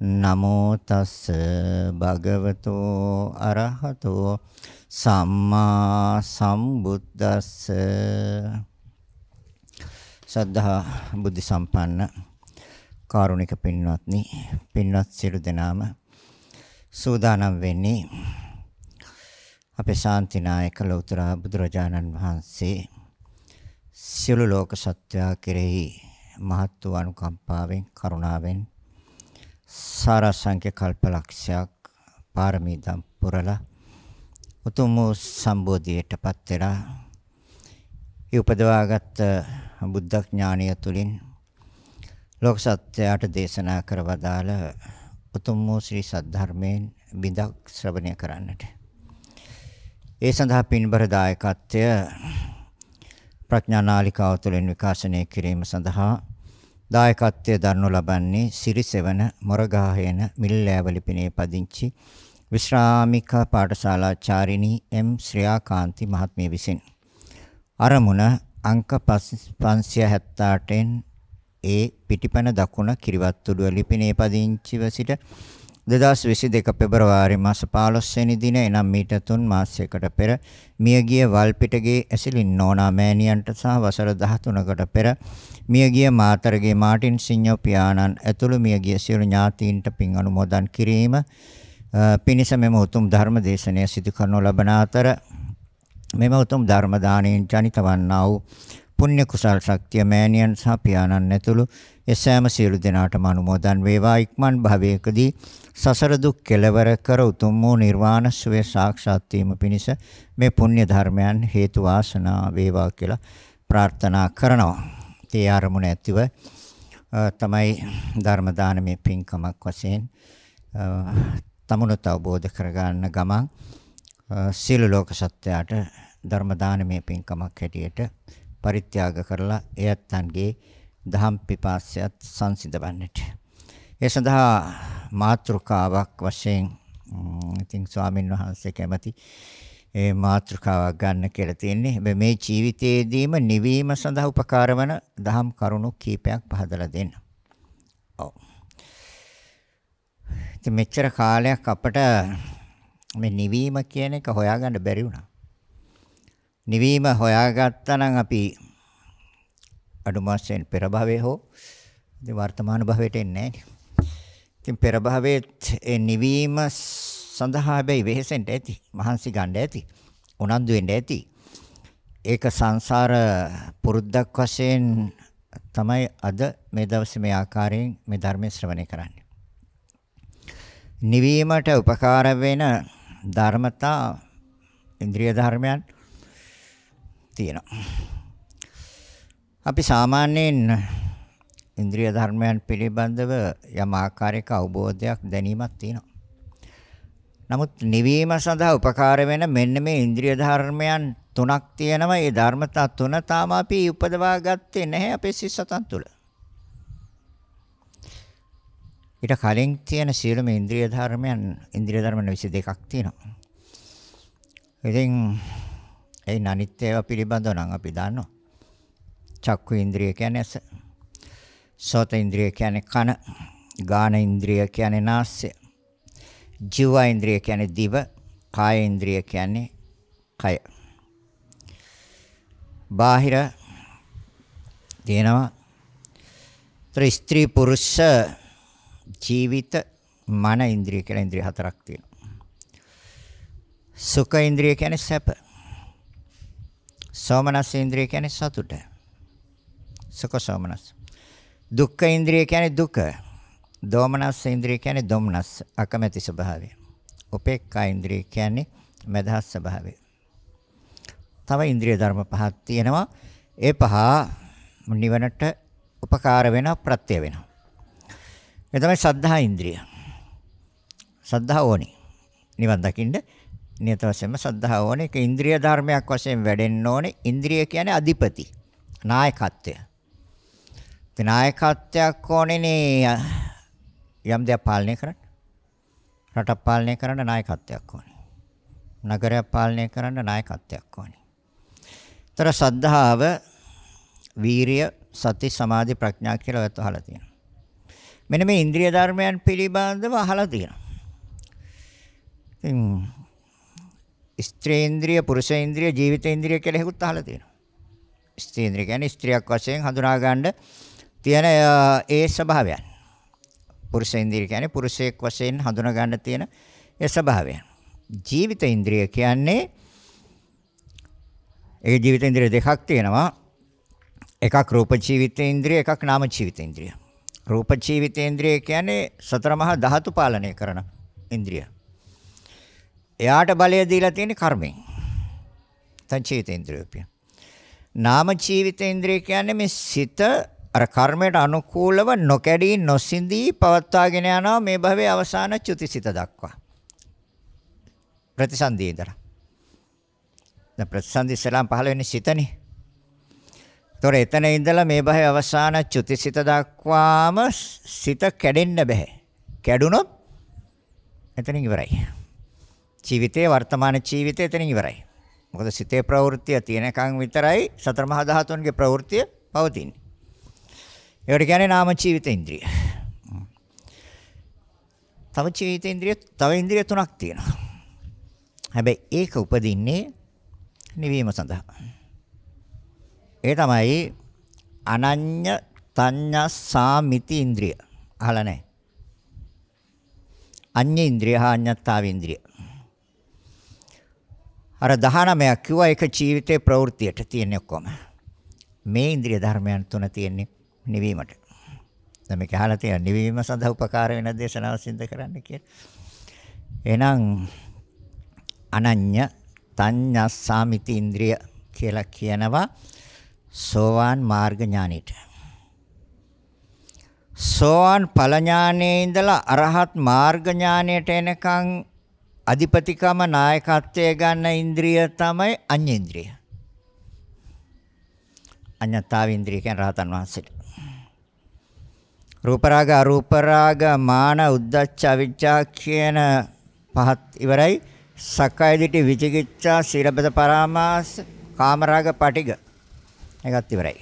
නමෝ තස්ස භගවතෝ අරහතෝ සම්මා සම්බුද්දස්ස සද්ධා බුද්ධ සම්පන්න කාරුණික පින්වත්නි පින්වත් සියලු දෙනාම සූදානම් වෙන්නේ අපේ ශාන්තිනායක ලෞතර බුදුරජාණන් වහන්සේ සියලු ලෝක සත්‍යා කෙරෙහි මහත් වූ අනුකම්පාවෙන් කරුණාවෙන් සාරසංඛ්‍ය කල්පලක්ෂයක් පාරමී දම් පුරලා උතුම් වූ සම්බෝධියටපත් වෙලා ඒ උපදවාගත් බුද්ධ ඥානය තුලින් ලෝක සත්‍යයට දේශනා කරවදාල උතුම් වූ ශ්‍රී සද්ධර්මයෙන් බිඳක් ශ්‍රවණය කරන්නට. ඒ සඳහා පින්බර දායකත්වය ප්‍රඥානාලිකාව තුළින් විකාශනය කිරීම සඳහා දායකත්වයේ දරනු ලබන්නේ සිරිසෙවන මොරගහේන මිල්ලෑවලිපිනේ පදිංචි විශ්‍රාමික පාඨශාලාචාරිණී එම් ශ්‍රියාකාන්ති මහත්මිය විසින් අරමුණ අංක 578න් ඒ පිටිපැන දකුණ කිරිවත්තුඩුව ලිපිනේ පදිංචිව සිට 2022 පෙබරවාරි මාස 15 වෙනි දින එනම් මීට 3 මාසයකට පෙර මියගිය වල්පිටගේ ඇසිලින් නෝනා මෑණියන්ට සහ වසර 13කට පෙර මියගිය මාතරගේ මාටින් සිඤ්ඤෝ පියාණන් ඇතුළු මියගිය සියලු ඥාතීන්ට පින් අනුමෝදන් කිරීම පිණිස මෙම උතුම් ධර්ම දේශනය සිදු කරනු ලබන අතර මෙම උතුම් ධර්ම දාණයෙන් ජනිතවන්නා වූ පුණ්‍ය කුසල් ශක්තිය මෑණියන් සහ පියාණන් ඇතුළු එසෑම සියලු දෙනාටම අනුමෝදන් වේවා ඉක්මන් භවයකදී සසර දුක් කෙලවර කර උතුම් වූ නිර්වාණ සුවය සාක්ෂාත් වීම පිණිස මේ පුණ්‍ය ධර්මයන් හේතු වාසනා වේවා කියලා ප්‍රාර්ථනා කරනවා. තේ ආරමුණ ඇතිව තමයි ධර්ම දානමේ පින්කමක් වශයෙන් තමනුත අවබෝධ කරගන්න ගමන් සීල ලෝක සත්‍යයට ධර්ම දානමේ පින්කමක් හැටියට පරිත්‍යාග කරලා එයත්න්ගේ දහම් පිපාසයත් සංසිඳවන්නට. ඒ සඳහා මාතෘකාවක් වශයෙන් ඉතින් ස්වාමින් වහන්සේ කැමති ඒ මාතෘකාවක් ගන්න කියලා තියෙන්නේ. හැබැයි මේ ජීවිතයේදීම නිවීම සඳහා උපකාර වන දහම් කරුණු කීපයක් පහදලා දෙන්න. ඔව්. ඉතින් මෙච්චර කාලයක් අපට මේ නිවීම කියන එක හොයාගන්න බැරි වුණා. නිවීම හොයාගත්තා නම් අපි අඩුම වශයෙන් පෙර භවයේ හෝ ඉතින් වර්තමාන භවයට එන්නේ නැහැ. ඉතින් පෙර භවයේ ඒ නිවීම සඳහා හැබැයි වෙහෙසෙන්න ඇති. මහන්සි ගන්න ඇති. උනන්දු වෙන්න ඇති. ඒක සංසාර පුරුද්දක් වශයෙන් තමයි අද මේ දවසේ මේ ආකාරයෙන් මේ ධර්මය ශ්‍රවණය කරන්නේ. නිවීමට උපකාර වෙන ධර්මතා ඉන්ද්‍රිය ධර්මයන් තියෙනවා. අපි සාමාන්‍යයෙන් ඉන්ද්‍රිය ධර්මයන් පිළිබඳව යම් ආකාරයක අවබෝධයක් දැනීමක් තියෙනවා. නමුත් නිවීම සඳහා උපකාර වෙන මෙන්න මේ ඉන්ද්‍රිය ධර්මයන් තුනක් තියෙනවා. ඒ ධර්මතා තුන තාම අපි උපදවා ගත්තේ නැහැ අපේ සිස්සතන් තුල. ඊට කලින් තියෙන සියලුම ඉන්ද්‍රිය ධර්මයන් ඉන්ද්‍රිය ධර්ම 22ක් තියෙනවා. ඉතින් ඒ අනිත් ඒවා පිළිබඳව නම් අපි දන්නවා. චක්කු ඉන්ද්‍රිය කියන්නේ ඇස. සෝත ඉන්ද්‍රිය කියන්නේ කන. ගාන ඉන්ද්‍රිය කියන්නේ නාසය. ජීව ඉන්ද්‍රිය කියන්නේ දිව. කාය ඉන්ද්‍රිය කියන්නේ කය. බාහිර දෙනවා. ත්‍රිස්ත්‍රි පුරුෂ ජීවිත මන ඉන්ද්‍රිය කියලා ඉන්ද්‍රිය හතරක් තියෙනවා. සුඛ ඉන්ද්‍රිය කියන්නේ සැප. සෝමනස් ඉන්ද්‍රිය කියන්නේ සතුට. සුඛ සෝමනස්. දුක්ඛ ඉන්ද්‍රිය කියන්නේ දුක. දෝමනස් ඉන්ද්‍රිය කියන්නේ දොමනස් අකමැති ස්වභාවය. උපේක්ඛා ඉන්ද්‍රිය කියන්නේ මදහස් ස්වභාවය. තව ඉන්ද්‍රිය ධර්ම පහක් තියෙනවා. ඒ පහ නිවනට උපකාර වෙන ප්‍රත්‍ය වෙනවා. ඒ තමයි සද්ධා ඉන්ද්‍රිය. සද්ධා ඕනේ. නිවන් දකින්න නියත වශයෙන්ම සද්ධා ඕනේ. ඒක ඉන්ද්‍රිය ධර්මයක් වශයෙන් වැඩෙන්න ඕනේ. ඉන්ද්‍රිය කියන්නේ අධිපති, නායකත්වය. නායකත්වයක් ඕනේනේ යම් දෙයක් පාලනය කරන්න. රටක් පාලනය කරන්න නායකත්වයක් ඕනේ. නගරයක් පාලනය කරන්න නායකත්වයක් ඕනේ. ତර සද්ධාව, වීරිය, සති, සමාධි, ප්‍රඥා කියලා ඔයත් අහලා තියෙනවා. මෙන්න මේ ඉන්ද්‍රිය ධර්මයන් පිළිබඳව අහලා තියෙනවා. ඉතින් ස්ත්‍රේන්ද්‍රිය, පුරුෂේන්ද්‍රිය, ජීවිතේන්ද්‍රිය කියලා හෙකුත් අහලා තියෙනවා. ස්ත්‍රේන්ද්‍රිය කියන්නේ ස්ත්‍රියක් වශයෙන් හඳුනා ගන්න තියෙන ඒ ස්වභාවයන්. පුරුෂ ඉන්ද්‍රිය කියන්නේ පුරුෂයෙක් වශයෙන් හඳුනා ගන්න තියෙන ඒ ස්වභාවයන්. ජීවිත ඉන්ද්‍රිය කියන්නේ ඒ ජීවිත ඉන්ද්‍රිය දෙකක් තියෙනවා. එකක් රූප ජීවිත ඉන්ද්‍රිය, එකක් නාම ජීවිත ඉන්ද්‍රිය. රූප ජීවිත ඉන්ද්‍රිය කියන්නේ සතර මහා ධාතු පාලනය කරන ඉන්ද්‍රිය. එයාට බලය දීලා තියෙන්නේ කර්මෙන්. සංචේත ඉන්ද්‍රියෝපිය. නාම ජීවිත ඉන්ද්‍රිය කියන්නේ මේ සිත අර කර්මයට අනුකූලව නොකැඩී නොසිඳී පවත්වාගෙන යනවා මේ භවයේ අවසාන චුතිසිත දක්වා. ප්‍රතිසන්දී ඉඳලා. දැන් ප්‍රතිසන්දි ඉස්සලාම් පහළ වෙන්නේ සිතනේ. ඒතොර එතන ඉඳලා මේ භවයේ අවසාන චුතිසිත දක්වාම සිත කැඩෙන්න බෑ. කැඩුනොත් එතනින් ඉවරයි. ජීවිතේ වර්තමාන ජීවිතේ එතනින් ඉවරයි. මොකද සිතේ ප්‍රවෘත්තිය තියෙනකන් විතරයි සතර මහා ධාතුන්ගේ ප්‍රවෘත්තිය පවතින්නේ. ඒකට කියන්නේ නාම ජීවිත ඉන්ද්‍රිය. තව ජීවිත ඉන්ද්‍රිය තව ඉන්ද්‍රිය තුනක් තියෙනවා. හැබැයි ඒක උපදින්නේ නිවීම සඳහා. ඒ තමයි අනඤ්‍ය තඤ්ඤා සාමිති ඉන්ද්‍රිය. අහලා නැහැ. අඤ්ඤ ඉන්ද්‍රිය හා අඤ්ඤත්තාව ඉන්ද්‍රිය. අර 19ක් කිව්වා ඒක ජීවිතේ ප්‍රවෘත්තියට තියෙන ඔක්කොම. මේ ඉන්ද්‍රිය ධර්මයන් තුන තියෙන්නේ නිවීමට. දැන් මේක අහලා තියෙන නිවීම සඳහා උපකාර වෙන දේශනාව සිද්ධ කරන්න කියලා. එහෙනම් අනඤ්‍ය තඤ්ඤස්සාමිති ඉන්ද්‍රිය කියලා කියනවා සෝවාන් මාර්ග ඥානෙට. සෝවාන් ඵල ඥානයේ ඉඳලා අරහත් මාර්ග ඥානයට එනකන් අධිපතිකම නායකත්වය ගන්න ඉන්ද්‍රිය තමයි අඤ්ඤේන්ද්‍රිය. අඤ්ඤතාව ඉන්ද්‍රිය කියන්නේ රහතන් වහන්සේට. රූප රාග අරූප රාග මාන උද්දච්ච අවිජ්ජා කියන පහත් ඉවරයි සක්කාය දිටි විචිකිච්ඡා සීලබ්බත පරාමාස කාමරාග පටිග ඒකත් ඉවරයි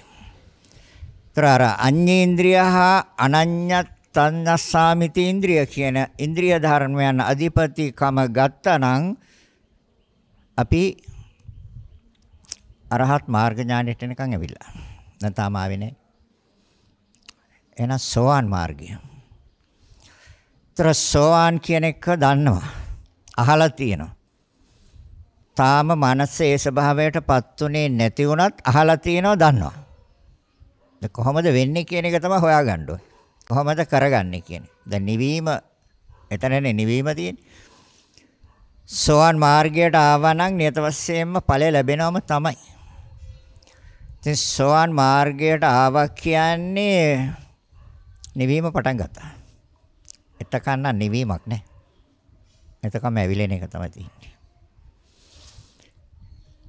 තරාර අඤ්ඤේන්ද්‍රිය හා අනඤ්ඤත් තන්නස්සාමිති ඉන්ද්‍රිය කියන ඉන්ද්‍රිය ධර්මයන් අධිපතිකම ගත්තනම් අපි අරහත් මාර්ග ඥානයට එනකන් ඇවිල්ලා. දැන් තාම ආවේ නැහැ. එහෙනම් සෝවාන් මාර්ගය. ତර සෝවාන් කියන එක දන්නවා. අහලා තියෙනවා. තාම මනස ඒ ස්වභාවයටපත් උනේ නැති වුණත් අහලා තියෙනවා දන්නවා. දැන් කොහොමද වෙන්නේ කියන එක තමයි හොයාගන්න ඕනේ. කොහොමද කරගන්නේ කියන්නේ. දැන් නිවීම එතනනේ නිවීම තියෙන්නේ. සෝවාන් මාර්ගයට ආවනම් නියත වශයෙන්ම ඵලය ලැබෙනවම තමයි. ඉතින් සෝවාන් මාර්ගයට ආවා කියන්නේ නිවීම පටන් ගත්තා. එතකන් නම් නිවීමක් නෑ. එතකම ඇවිලෙන එක තමයි තියෙන්නේ.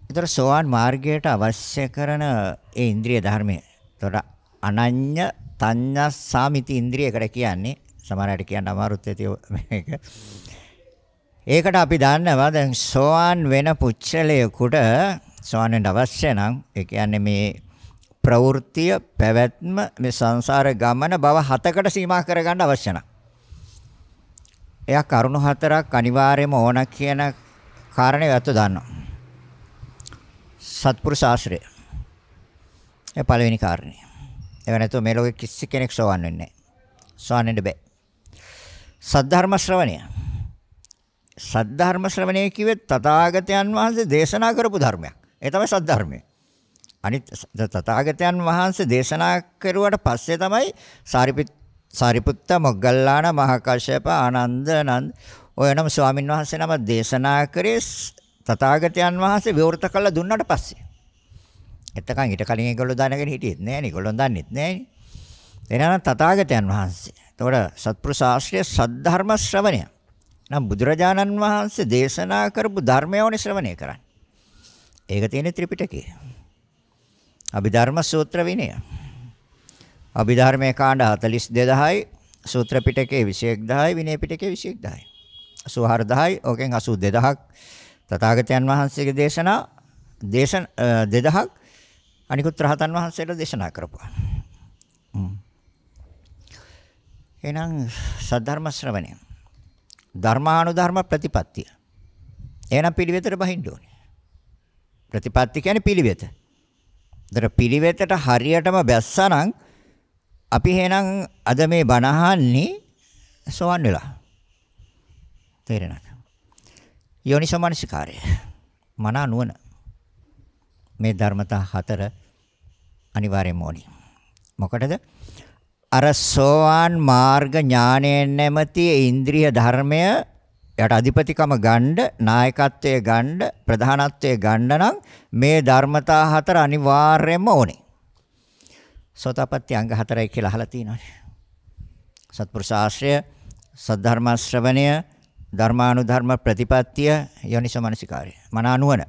ඒතර සෝවාන් මාර්ගයට අවශ්‍ය කරන ඒ ඉන්ද්‍රිය ධර්මය. ඒතර අනඤ්‍ය තඤ්ඤ සාමිති ඉන්ද්‍රියකට කියන්නේ සමහරට කියන්න අමාරුත් ඇති මේක. ඒකට අපි දන්නවා දැන් සෝවාන් වෙන පුච්චලයකට සෝවාන් වෙන්න අවශ්‍ය නම් ඒ කියන්නේ මේ ප්‍රවෘත්තිය පැවැත්ම මේ සංසාර ගමන බව හතකට සීමා කරගන්න අවශ්‍ය නැහැ. එයා කරුණු හතරක් අනිවාර්යයෙන්ම ඕන කියන කාරණේ වැත්ත දන්නවා. සත්පුරුෂ ආශ්‍රය. ඒ පළවෙනි කාරණේ. ඒක නැතුව මේ ලෝකෙ කිසි කෙනෙක් සෝවන් වෙන්නේ නැහැ. සෝවන් වෙන්න බෑ. සද්ධර්ම ශ්‍රවණය. සද්ධර්ම ශ්‍රවණය කිව්වේ තථාගතයන් වහන්සේ දේශනා කරපු ධර්මයක්. ඒ තමයි සද්ධර්මය. අනිත් තථාගතයන් වහන්සේ දේශනා කරුවට පස්සේ තමයි සාරිපුත් සාරිපුත්ත මොග්ගල්ලාන මහකශ්‍යප ආනන්ද නන්ද ඔය නම් ස්වාමින් වහන්සේ නම දේශනා කරේ තථාගතයන් වහන්සේ විවෘත කළ දුන්නාට පස්සේ. එතකන් ඊට කලින් ඒගොල්ලෝ දැනගෙන හිටියෙත් නෑ නේ. ඒගොල්ලෝ දන්නෙත් නෑනේ. එනනම් තථාගතයන් වහන්සේ. එතකොට සත්පුරුෂ ආශ්‍රය සද්ධර්ම ශ්‍රවණය. නම් බුදුරජාණන් වහන්සේ දේශනා කරපු ධර්මයෝනි ශ්‍රවණය කරන්නේ. ඒක තියෙන ත්‍රිපිටකයේ. අභිධර්ම සූත්‍ර විනය. අභිධර්මයේ කාණ්ඩ 42000යි සූත්‍ර පිටකයේ 21000යි විනය පිටකයේ 21000යි. 84000යි ඕකෙන් 82000ක් තථාගතයන් වහන්සේගේ දේශනා දේශන 2000ක් අනිකුත් රහතන් වහන්සේට දේශනා කරපුවා. එහෙනම් සද්ධර්ම ශ්‍රවණය ධර්මානුධර්ම ප්‍රතිපත්තිය. එහෙනම් පිළිවෙතට බහින්න ඕනේ. ප්‍රතිපත්ති කියන්නේ පිළිවෙත. දර පිළිවෙතට හරියටම බැස්සනම් අපි එහෙනම් අද මේ බණහන්නේ සොවන් වෙලා. තේරෙනවද? යෝනිසමනසිකාරය. මනා නුවණ. මේ ධර්මතා හතර අනිවාර්යම ඕනි. මොකටද? අර සෝවාන් මාර්ග ඥානයෙන් නැමැති ඉන්ද්‍රිය ධර්මය එයාට අධිපතිකම ගන්න, නායකත්වය ගන්න, ප්‍රධානත්වය ගන්න නම් මේ ධර්මතා හතර අනිවාර්යයෙන්ම ඕනේ. සෝතපට්ටි අංග හතරයි කියලා අහලා තියෙනවානේ. සත්පුරුෂ ආශ්‍රය, සද්ධර්ම ශ්‍රවණය, ධර්මානුධර්ම ප්‍රතිපත්තිය, යෝනිසමනසිකාරය, මන අනුවන.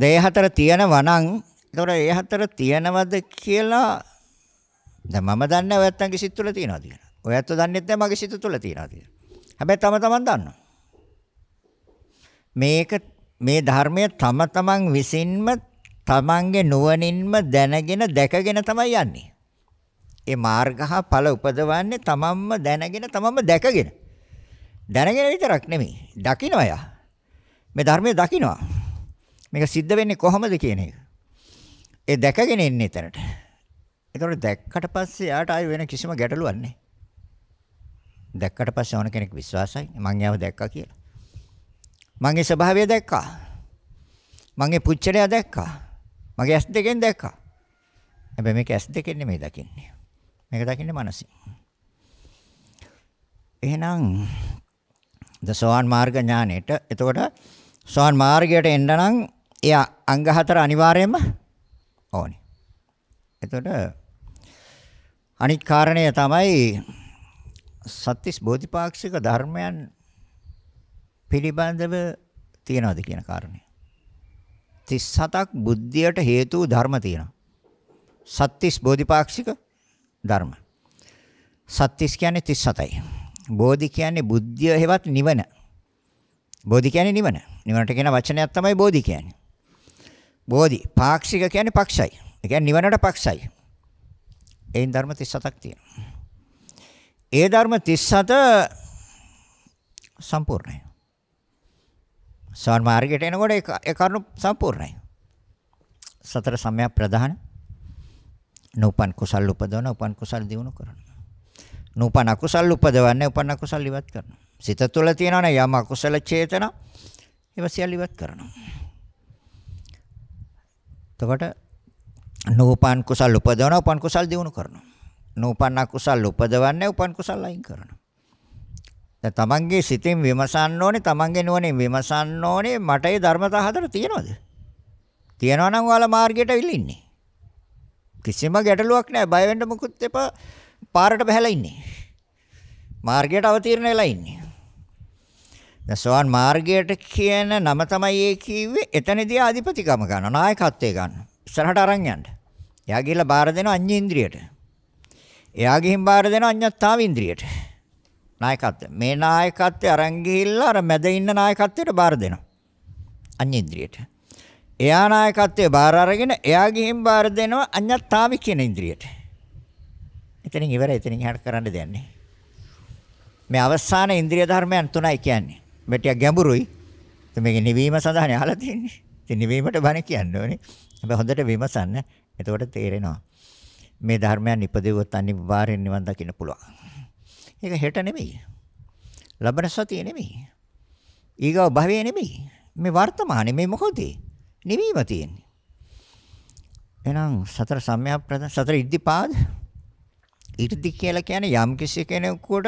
දේ හතර තියෙනවා නම්, ඒතකොට ඒ හතර තියෙනවද කියලා දැන් මම දන්නේ නැත්නම් සිත් තුළ තියනවාද කියලා. ඔයත් දන්නේ නැත්නම් මගේ සිත් තුළ තියනවාද කියලා. හැබැයි තම තමන් දන්නවා. මේක මේ ධර්මය තම තමන් විසින්ම තමන්ගේ නුවණින්ම දැනගෙන දැකගෙන තමයි යන්නේ. ඒ මාර්ගහ ඵල උපදවන්නේ තමන්ම දැනගෙන තමන්ම දැකගෙන. දැනගෙන විතරක් නෙමෙයි. දකිනවා යා. මේ ධර්මය දකිනවා. මේක සිද්ධ වෙන්නේ කොහොමද කියන එක. ඒ දැකගෙන ඉන්නේ එතනට. ඒතකොට දැක්කට පස්සේ යාට ආයෙ වෙන කිසිම ගැටලුවක් නැහැ. දැක්කට පස්සේ ඕන කෙනෙක් විශ්වාසයි. මං යාව දැක්කා කියලා. මගේ ස්වභාවය දැක්කා. මගේ පුච්චලය දැක්කා. මගේ ඇස් දෙකෙන් දැක්කා. හැබැයි මේක ඇස් දෙකෙන් නෙමෙයි දකින්නේ. මේක දකින්නේ මනසින්. එහෙනම් දසෝවන් මාර්ග ඥානෙට එතකොට සෝවන් මාර්ගයට එන්න නම් එයා අංග හතර අනිවාර්යයෙන්ම ඕනේ. එතකොට අනිත් කාරණය තමයි සත්‍තිස් බෝධිපාක්ෂික ධර්මයන් පිළිබඳව තියනවාද කියන කාරණය. 37ක් බුද්ධියට හේතු ධර්ම තියෙනවා. සත්‍තිස් බෝධිපාක්ෂික ධර්ම. සත්‍තිස් කියන්නේ 37යි. බෝධි කියන්නේ බුද්ධිය හෙවත් නිවන. බෝධි කියන්නේ නිවන. නිවනට කියන වචනයක් තමයි බෝධි කියන්නේ. බෝධි පාක්ෂික කියන්නේ පක්ෂයි. ඒ කියන්නේ නිවනට පක්ෂයි. එයින් ධර්ම 37ක් තියෙනවා. ඒ ධර්ම 37 සම්පූර්ණයි. සෝන් මාර්ගයට එනකොට ඒ කරුණු සම්පූර්ණයි. සතර සම්‍යක් ප්‍රධාන නූපන් කුසල් උපදවන උපන් කුසල් දිනු කරන. නූපන් අකුසල් උපදවන්නේ උපන් අකුසල් ඉවත් කරන. සිත තුළ තියෙනවන යම අකුසල චේතන ඒව සියල්ල ඉවත් කරනවා. එතකොට නූපන් කුසල් උපදවන උපන් කුසල් දිනු කරනවා. නූපන් අකුසල් උපදවන්නේ උපන් කුසල් අයින් කරනවා. දැන් තමන්ගේ සිතෙන් විමසන්න ඕනේ තමන්ගේ නුවණින් විමසන්න ඕනේ මට ඒ ධර්මතා හතර තියෙනවද? තියෙනවා නම් ඔයාලා මාර්ගයට විලින්නේ. කිසිම ගැටලුවක් නැහැ. බය වෙන්න මොකුත් එපා. පාරට බහැලා ඉන්නේ. මාර්ගයට අවතීර්ණ වෙලා ඉන්නේ. දැන් සෝවන් මාර්ගයට කියන නම තමයි ඒ කිව්වේ. එතනදී ආධිපතිකම ගන්නවා. නායකත්වය ගන්නවා. ඉස්සරහට අරන් යන්න. එයා ගිහලා බාර දෙනවා අඤ්ඤේන්ද්‍රියට. එයා ගිහින් බාර දෙනවා අඤ්ඤත්තාව ඉන්ද්‍රියට. නායකත්වය. මේ නායකත්වය අරන් ගිහිල්ලා අර මැද ඉන්න නායකත්වයට බාර දෙනවා. අඤ්ඤ ඉන්ද්‍රියට. එයා නායකත්වයේ බාර අරගෙන එයා ගිහින් බාර දෙනවා අඤ්ඤත්තාව කියන ඉන්ද්‍රියට. එතනින් ඉවරයි එතනින් එහාට කරන්න දෙයක් නැහැ. මේ අවසාන ඉන්ද්‍රිය ධර්මයන් තුනයි කියන්නේ. මෙටිය ගැඹුරුයි. මේක නිවීම සඳහා නේ අහලා තියෙන්නේ. ඉතින් නිවීමට බණ කියන්න ඕනේ. හැබැයි හොඳට විමසන්න. එතකොට තේරෙනවා. මේ ධර්මයන් ඉපදෙවොත් අනිවාර්යෙන් නිවන් දකින්න පුළුවන්. ඒක හෙට නෙමෙයි. ලබන සතිය නෙමෙයි. ඊගව භවයේ නෙමෙයි. මේ වර්තමානයේ මේ මොහොතේ නිවීම තියෙන්නේ. එහෙනම් සතර සම්‍යක් ප්‍රද සතර ඉද්ධිපාද ඉර්ධි කියලා කියන්නේ යම් කිසි කෙනෙකුට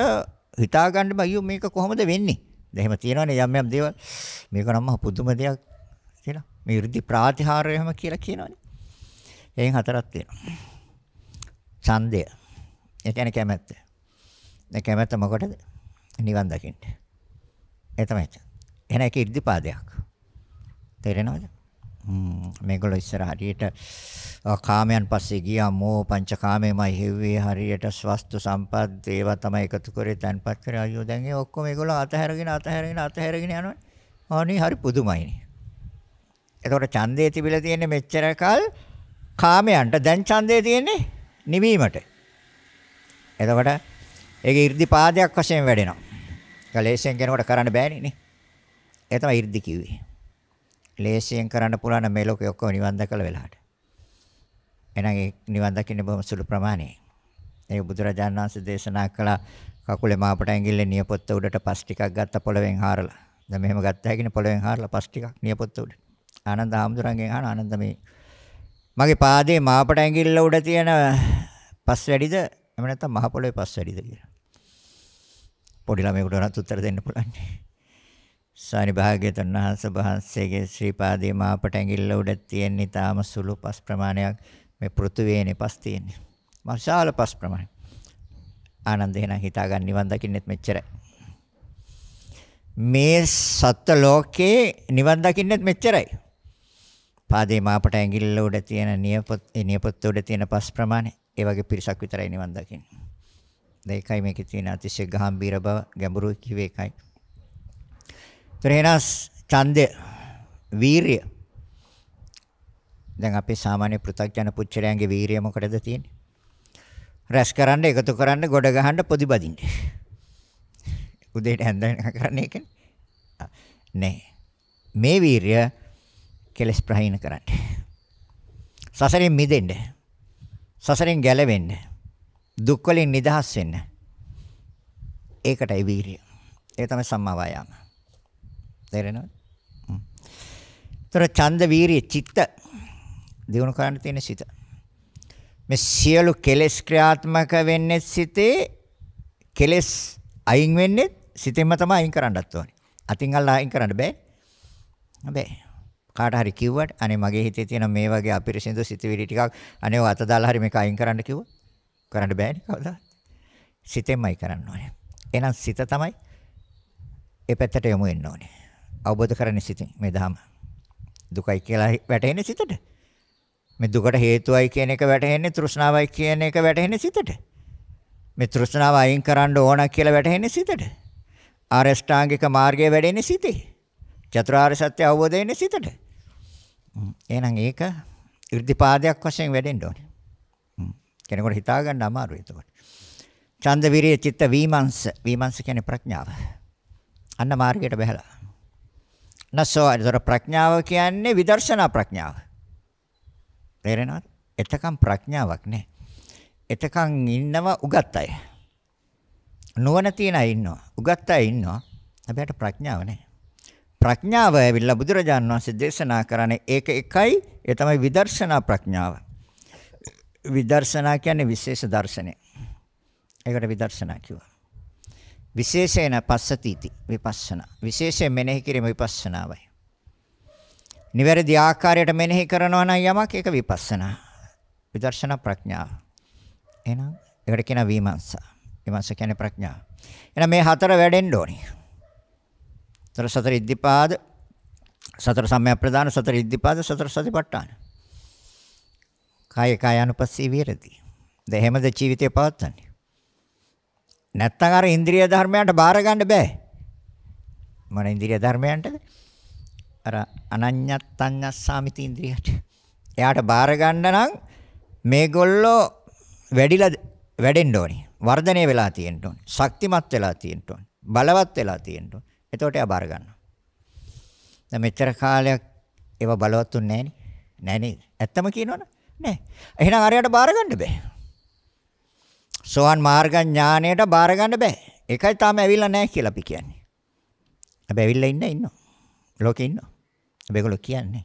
හිතා ගන්න බෑ මේක කොහොමද වෙන්නේ? දැන් එහෙම තියෙනවනේ යම් යම් දේවල් මේක නම් මහ පුදුම දෙයක් කියලා. මේ ඉර්ධි ප්‍රාතිහාර්ය එහෙම කියලා කියනවනේ. එයින් හතරක් තියෙනවා. ඡන්දය. ඒ කියන්නේ කැමැත්ත. ඒ කැමැත්ත මොකටද? නිවන් දකින්න. ඒ තමයි. එන එක ඉර්ධිපාදයක්. තේරෙනවද? මේගොල්ලෝ ඉස්සර හරියට කාමයන් පස්සේ ගියා මෝ පංචකාමයමයි හෙව්වේ හරියට ස්වස්තු සම්පත් ඒවා තමයි එකතු කරේ තැන්පත් කරේ අයියෝ දැන් ඒ ඔක්කොම ඒගොල්ලෝ අතහැරගෙන අතහැරගෙන අතහැරගෙන යනවනේ. අනේ හරි පුදුමයිනේ. එතකොට ඡන්දේ තිබිලා තියෙන්නේ මෙච්චරකල් කාමයන්ට දැන් ඡන්දේ තියෙන්නේ නිවීමට. එතකොට ඒක 이르දිපාදයක් වශයෙන් වැඩෙනවා. ඒක ලේසියෙන් කෙනෙකුට කරන්න බෑනේ නේ. ඒ තමයි 이르දි කිව්වේ. ලේසියෙන් කරන්න පුළුවන් මේ ලෝකේ ඔක්කොම නිවන් දැකලා වෙලාවට. එහෙනම් ඒ නිවන් දකින්න බොහොම සුළු ප්‍රමාණයක්. ඒ බුදුරජාණන් වහන්සේ දේශනා කළ කකුලේ මාපට ඇඟිල්ලේ නියපොත්ත උඩට පස් ටිකක් ගත්ත පොළවෙන් හාරලා. දැන් මෙහෙම ගත්තා කියන්නේ පොළවෙන් හාරලා පස් ටිකක් නියපොත්ත උඩ. ආනන්ද හාමුදුරන්ගෙන් අහන ආනන්ද මේ මගේ පාදයේ මාපට ඇඟිල්ල උඩ තියෙන පස් වැඩිද එහෙම නැත්නම් මහ පොළොවේ පස් වැඩිද කියලා. පොඩි ළමයෙකුට වරත් උත්තර දෙන්න පුළුවන්. සානි භාග්‍යතුන් වහන්සේ වහන්සේගේ ශ්‍රී පාදයේ මාපට ඇඟිල්ල උඩ තියෙන ඊටාම සුළු පස් ප්‍රමාණයක් මේ පෘථුවියනේ පස් තියෙන්නේ. මාශාල පස් ප්‍රමාණය. ආනන්ද එහෙනම් හිතාගන්න නිවන් දකින්නෙත් මෙච්චරයි. මේ සත්ත්ව ලෝකේ නිවන් දකින්නෙත් මෙච්චරයි. පාදේ මාපට ඇඟිල්ල උඩ තියෙන නියපොත් නියපොත් උඩ තියෙන පස් ප්‍රමාණය ඒ වගේ පිරිසක් විතරයි නිවන් දකින්නේ. දැන් ඒකයි මේකේ තියෙන අතිශය ගැඹීර බව ගැඹුරු කිව්වේ ඒකයි. ත්‍රිහෙනස් ඡන්දය වීරිය දැන් අපේ සාමාන්‍ය පෘථග්ජන පුච්චරයන්ගේ වීරිය මොකටද තියෙන්නේ? රැස් කරන්න, එකතු කරන්න, ගොඩ ගහන්න, පොදි බදින්න. උදේට හැන්ද වෙනකම් කරන්නේ ඒකනේ. නෑ. මේ වීරිය කෙලස් ප්‍රහීන කරන්න. සසරෙන් මිදෙන්න. සසරෙන් ගැලවෙන්න. දුක් වලින් නිදහස් වෙන්න. ඒකටයි වීරිය. ඒ තමයි සම්මා වායාම. තේරෙනවද? හ්ම්. ତොර ඡන්ද වීරිය චිත්ත දිනු කරන්න තියෙන සිත. මේ සියලු කෙලෙස් ක්‍රියාත්මක වෙන්නේ සිතේ කෙලෙස් අයින් වෙන්නේ සිතෙන්ම තමයි අයින් කරන්නත් ඕනේ. අතින් අල්ලා අයින් කරන්න බෑ. බෑ. කාට හරි කිව්වට අනේ මගේ හිතේ තියෙන මේ වගේ අපිරිසිදු සිතුවිලි ටිකක් අනේ ඔය අත දාලා හරි මේක අයින් කරන්න කිව්වා. කරන්න බෑනේ කවදාවත්. සිතෙන්මයි කරන්න ඕනේ. එහෙනම් සිත තමයි ඒ පැත්තට යොමු වෙන්න ඕනේ. අවබෝධ කරන්නේ සිතින් මේ දහම. දුකයි කියලා වැටහෙන්නේ සිතට. මේ දුකට හේතුවයි කියන එක වැටහෙන්නේ තෘෂ්ණාවයි කියන එක වැටහෙන්නේ සිතට. මේ තෘෂ්ණාව අයින් කරන්න ඕන කියලා වැටහෙන්නේ සිතට. ආරෂ්ඨාංගික මාර්ගය වැඩෙන්නේ සිතේ. චතුරාර්ය සත්‍ය අවබෝධ වෙන්නේ සිතට. එහෙනම් ඒක irdipaadayak වශයෙන් වැඩෙන්න ඕනේ. කෙනෙකුට හිතා ගන්න අමාරුයි එතකොට. ඡන්ද විරිය චිත්ත විමංශ විමංශ කියන්නේ ප්‍රඥාව. අන්න මාර්ගයට බහැලා. නසෝ ඒතර ප්‍රඥාව කියන්නේ විදර්ශනා ප්‍රඥාව. තේරෙනවද? එතකම් ප්‍රඥාවක් නේ. එතකම් ඉන්නව උගත් අය. නුවණ තියන අය ඉන්නවා. උගත් අය ඉන්නවා. හැබැයි ප්‍රඥාව නැහැ. ප්‍රඥාව ඇවිල්ලා බුදුරජාන් වහන්සේ දේශනා කරන්නේ ඒක එකයි ඒ තමයි විදර්ශනා ප්‍රඥාව. විදර්ශනා කියන්නේ විශේෂ දර්ශනය. ඒකට විදර්ශනා කිව්වා. විශේෂේන පස්සතිති විපස්සනා. විශේෂයෙන් මෙනෙහි කිරීම විපස්සනාවයි. නිවැරදි ආකාරයට මෙනෙහි කරනවා නම් යමක් ඒක විපස්සනා. විදර්ශනා ප්‍රඥාව. එහෙනම් ඒකට කියන විමර්ශා. විමර්ශා කියන්නේ ප්‍රඥාව. එහෙනම් මේ හතර වැඩෙන්න ඕනේ. තර සතර ඉද්ධිපාද සතර සම්‍යක් ප්‍රදාන සතර ඉද්ධිපාද සතර සතිපට්ඨාන. කාය කාය අනුපස්සී විරති. ද එහෙමද ජීවිතය පවත්වන්නේ. නැත්තම් අර ඉන්ද්‍රිය ධර්මයන්ට බාර ගන්න බෑ. මොන ඉන්ද්‍රිය ධර්මයන්ටද? අර අනඤ්ඤත්ඤ්ඤස්සාමිති ඉන්ද්‍රියට. එයාට බාර ගන්න නම් මේගොල්ලෝ වැඩිලා වැඩෙන්න ඕනේ. වර්ධනය වෙලා තියෙන්න ඕනේ. ශක්තිමත් වෙලා තියෙන්න ඕනේ. බලවත් වෙලා තියෙන්න ඕනේ. එතකොට එයා බාර ගන්නවා. දැන් මෙච්චර කාලයක් ඒව බලවත් උන්නේ නැහනේ. ඇත්තම කියනවනේ. නෑ. එහෙනම් අරයට බාර ගන්න බෑ. සෝවන් මාර්ග ඥාණයට බාර ගන්න බෑ. ඒකයි තාම ඇවිල්ලා නැහැ කියලා අපි කියන්නේ. හැබැයි ඇවිල්ලා ඉන්න ඉන්නවා. ලෝකේ ඉන්නවා. හැබැයි ඒගොල්ලෝ කියන්නේ.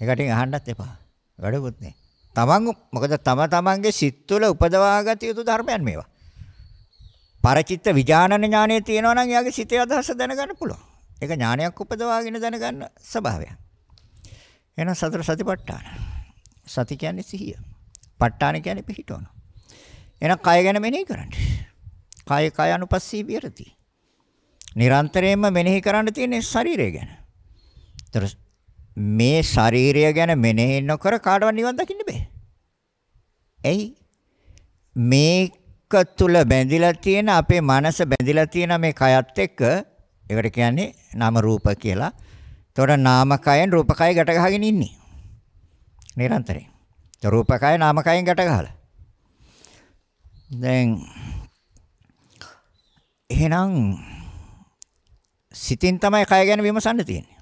ඒකටින් අහන්නත් එපා. වැඩකුත් නෑ. තමන් මොකද තම තමන්ගේ සිත් තුළ උපදවාගත යුතු ධර්මයන් මේවා. පරචිත්ත විඥානන ඥානය තියෙනවා නම් එයාගේ සිතේ අදහස දැනගන්න පුළුවන්. ඒක ඥානයක් උපදවාගෙන දැනගන්න ස්වභාවයක්. එහෙනම් සතර සතිපට්ඨාන. සති කියන්නේ සිහිය. ප ဋ ාණ කියන්නේ පිහිටවන. එහෙනම් කය ගැන මෙනෙහි කරන්න. කය කය අනුපස්සී විරති. නිරන්තරයෙන්ම මෙනෙහි කරන්න තියෙන ශරීරය ගැන. මේ ශරීරය ගැන මෙනෙහි නොකර කාටවත් නිවන් දකින්න බෑ. ඇයි? මේ දුක්ඛ තුල බැඳිලා තියෙන අපේ මනස බැඳිලා තියෙන මේ කයත් එක්ක ඒකට කියන්නේ නාම රූප කියලා. එතකොට නාමකයෙන් රූපකය ගැට ගහගෙන ඉන්නේ. නිරන්තරයෙන්. ඒ රූපකය නාමකයෙන් ගැට ගහලා. දැන් එහෙනම් සිතින් තමයි කය ගැන විමසන්න තියෙන්නේ.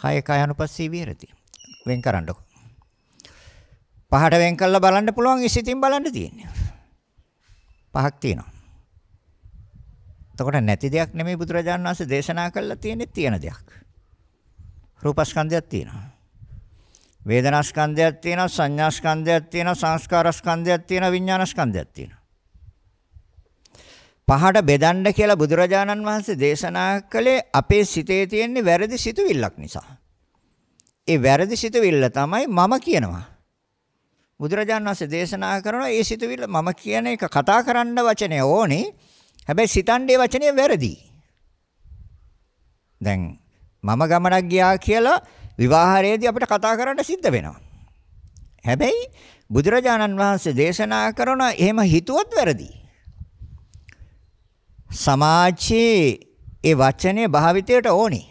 කය කයනුපස්සී විහෙරති. වෙන් කරන්නකො. පහට වෙන් කරලා බලන්න පුළුවන් ඉසිතින් බලන්න තියෙන්නේ. පහක් තියෙනවා. එතකොට නැති දෙයක් නෙමෙයි බුදුරජාණන් වහන්සේ දේශනා කළා තියෙන්නේ තියෙන දෙයක්. රූපස්කන්ධයක් තියෙනවා. වේදනාස්කන්ධයක් තියෙනවා, සංඥාස්කන්ධයක් තියෙනවා, සංස්කාරස්කන්ධයක් තියෙනවා, විඥානස්කන්ධයක් තියෙනවා. පහට බෙදන්න කියලා බුදුරජාණන් වහන්සේ දේශනා කළේ අපේ සිතේ තියෙන වැරදි සිතුවිල්ලක් නිසා. ඒ වැරදි සිතුවිල්ල තමයි මම කියනවා. බුදුරජාන් වහන්සේ දේශනා කරනවා ඒ සිතුවිල්ල මම කියන එක කතා කරන්න වචනේ ඕනේ. හැබැයි සිතන්නේ වචනේ වැරදි. දැන් මම ගමනක් ගියා කියලා විවාහයේදී අපිට කතා කරන්න සිද්ධ වෙනවා. හැබැයි බුදුරජාණන් වහන්සේ දේශනා කරන එහෙම හිතුවත් වැරදි. සමාජයේ ඒ වචනේ භාවිතයට ඕනේ.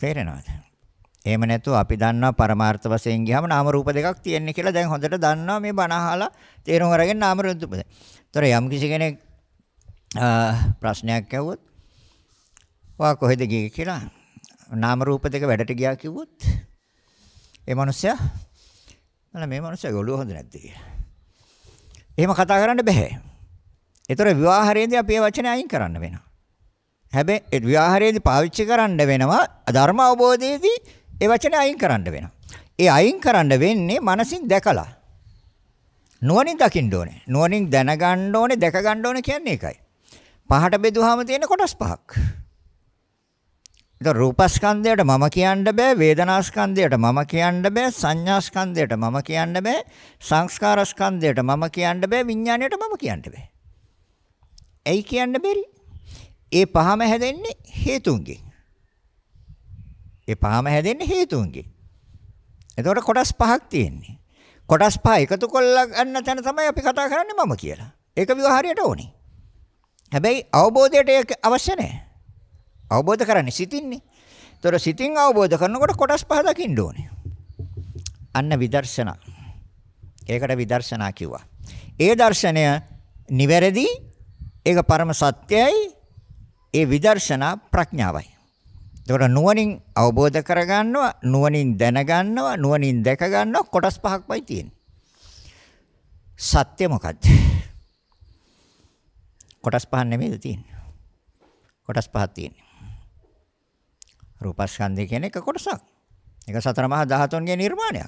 තේරෙනවද? එහෙම නැතුව අපි දන්නවා පරමාර්ථ වශයෙන් ගියාම නාම රූප දෙකක් තියෙන්නේ කියලා දැන් හොඳට දන්නවා මේ බණ අහලා තේරුම් අරගෙන නාම රූප දෙක. ඒතර යම් කිසි කෙනෙක් ප්‍රශ්නයක් ඇහුවොත් වා කොහෙද ගියේ කියලා නාම රූප දෙක වැඩට ගියා කිව්වොත් ඒ මනුස්සයා නල මේ මනුස්සයා ගොළුව හොඳ නැද්ද කියලා. එහෙම කතා කරන්න බෑ. ඒතර විවාහරේදී අපි ඒ වචනේ අයින් කරන්න වෙනවා. හැබැයි විවාහරේදී පාවිච්චි කරන්න වෙනවා ධර්ම අවබෝධයේදී ඒ වචනේ අයින් කරන්න වෙනවා. ඒ අයින් කරන්න වෙන්නේ මනසින් දැකලා. නුවණින් දකින්න ඕනේ. නුවණින් දැනගන්න ඕනේ, දැක ගන්න ඕනේ කියන්නේ ඒකයි. පහට බෙදුවාම තියෙන කොටස් පහක්. ඒක රූපස්කන්ධයට මම කියන්න බෑ, වේදනාස්කන්ධයට මම කියන්න බෑ, සංඥාස්කන්ධයට මම කියන්න බෑ, සංස්කාරස්කන්ධයට මම කියන්න බෑ, විඥාණයට මම කියන්න බෑ. ඇයි කියන්න බැරි? ඒ පහම හැදෙන්නේ හේතුන්ගෙන්. ඒ පහම හැදෙන්නේ හේතුන්ගෙන්. එතකොට කොටස් පහක් තියෙන්නේ. කොටස් පහ එකතු කරලා ගන්න තැන තමයි අපි කතා කරන්නේ මම කියලා. ඒක විවහාරයට ඕනේ. හැබැයි අවබෝධයට ඒක අවශ්‍ය නැහැ. අවබෝධ කරන්නේ සිතින්නේ. ඒතොර සිතින් අවබෝධ කරනකොට කොටස් පහ දකින්න ඕනේ. අන්න විදර්ශනා. ඒකට විදර්ශනා කිව්වා. ඒ දර්ශනය නිවැරදි ඒක පරම සත්‍යයි. ඒ විදර්ශනා ප්‍රඥාවයි. එතකොට නුවණින් අවබෝධ කරගන්නවා නුවණින් දැනගන්නවා නුවණින් දැකගන්නවා කොටස් පහක් වයි තියෙන්නේ. සත්‍ය මොකද්ද? කොටස් පහක් නෙමෙයිද තියෙන්නේ. කොටස් පහක් තියෙන්නේ. රූපස්කන්ධය කියන්නේ එක කොටසක්. ඒක සතර මහා ධාතුන්ගේ නිර්මාණයක්.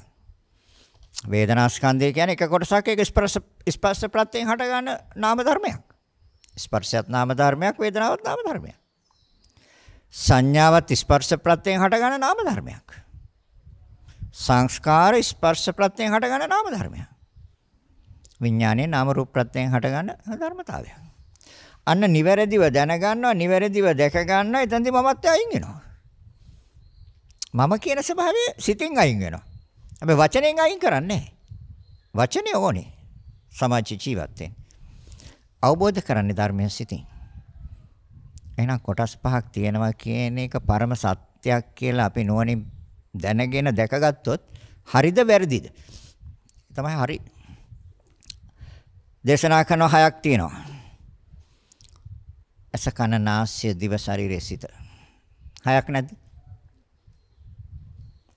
වේදනාස්කන්ධය කියන්නේ එක කොටසක් ඒක ස්පර්ශ ස්පර්ශ ප්‍රත්‍යයෙන් හටගන්න නාම ධර්මයක්. ස්පර්ශයත් නාම ධර්මයක් වේදනාවත් නාම ධර්මයක්. සංඥාවත් ස්පර්ශ ප්‍රත්‍යයෙන් හටගන්න නාම ධර්මයක්. සංස්කාර ස්පර්ශ ප්‍රත්‍යයෙන් හටගන්න නාම ධර්මයක්. විඥානයේ නාම රූප ප්‍රත්‍යයෙන් හටගන්න ධර්මතාවයක්. අන්න නිවැරදිව දැනගන්නවා නිවැරදිව දැක ගන්නවා එතෙන්දී මමත්වය අයින් වෙනවා. මම කියන ස්වභාවය සිතින් අයින් වෙනවා. හැබැයි වචනෙන් අයින් කරන්නේ වචනේ ඕනේ. සමාජ ජීවිතේ අවබෝධ කරන්නේ ධර්මයෙන් සිතින්. එහෙනම් කොටස් පහක් තියෙනවා කියන එක පරම සත්‍යයක් කියලා අපි නුවණින් දැනගෙන දැකගත්තොත් හරිද වැරදිද? තමයි හරි. දේශනා කරන හයක් තියෙනවා. අස කන නාසය දිව ශරීරය සිත. හයක් නැද්ද?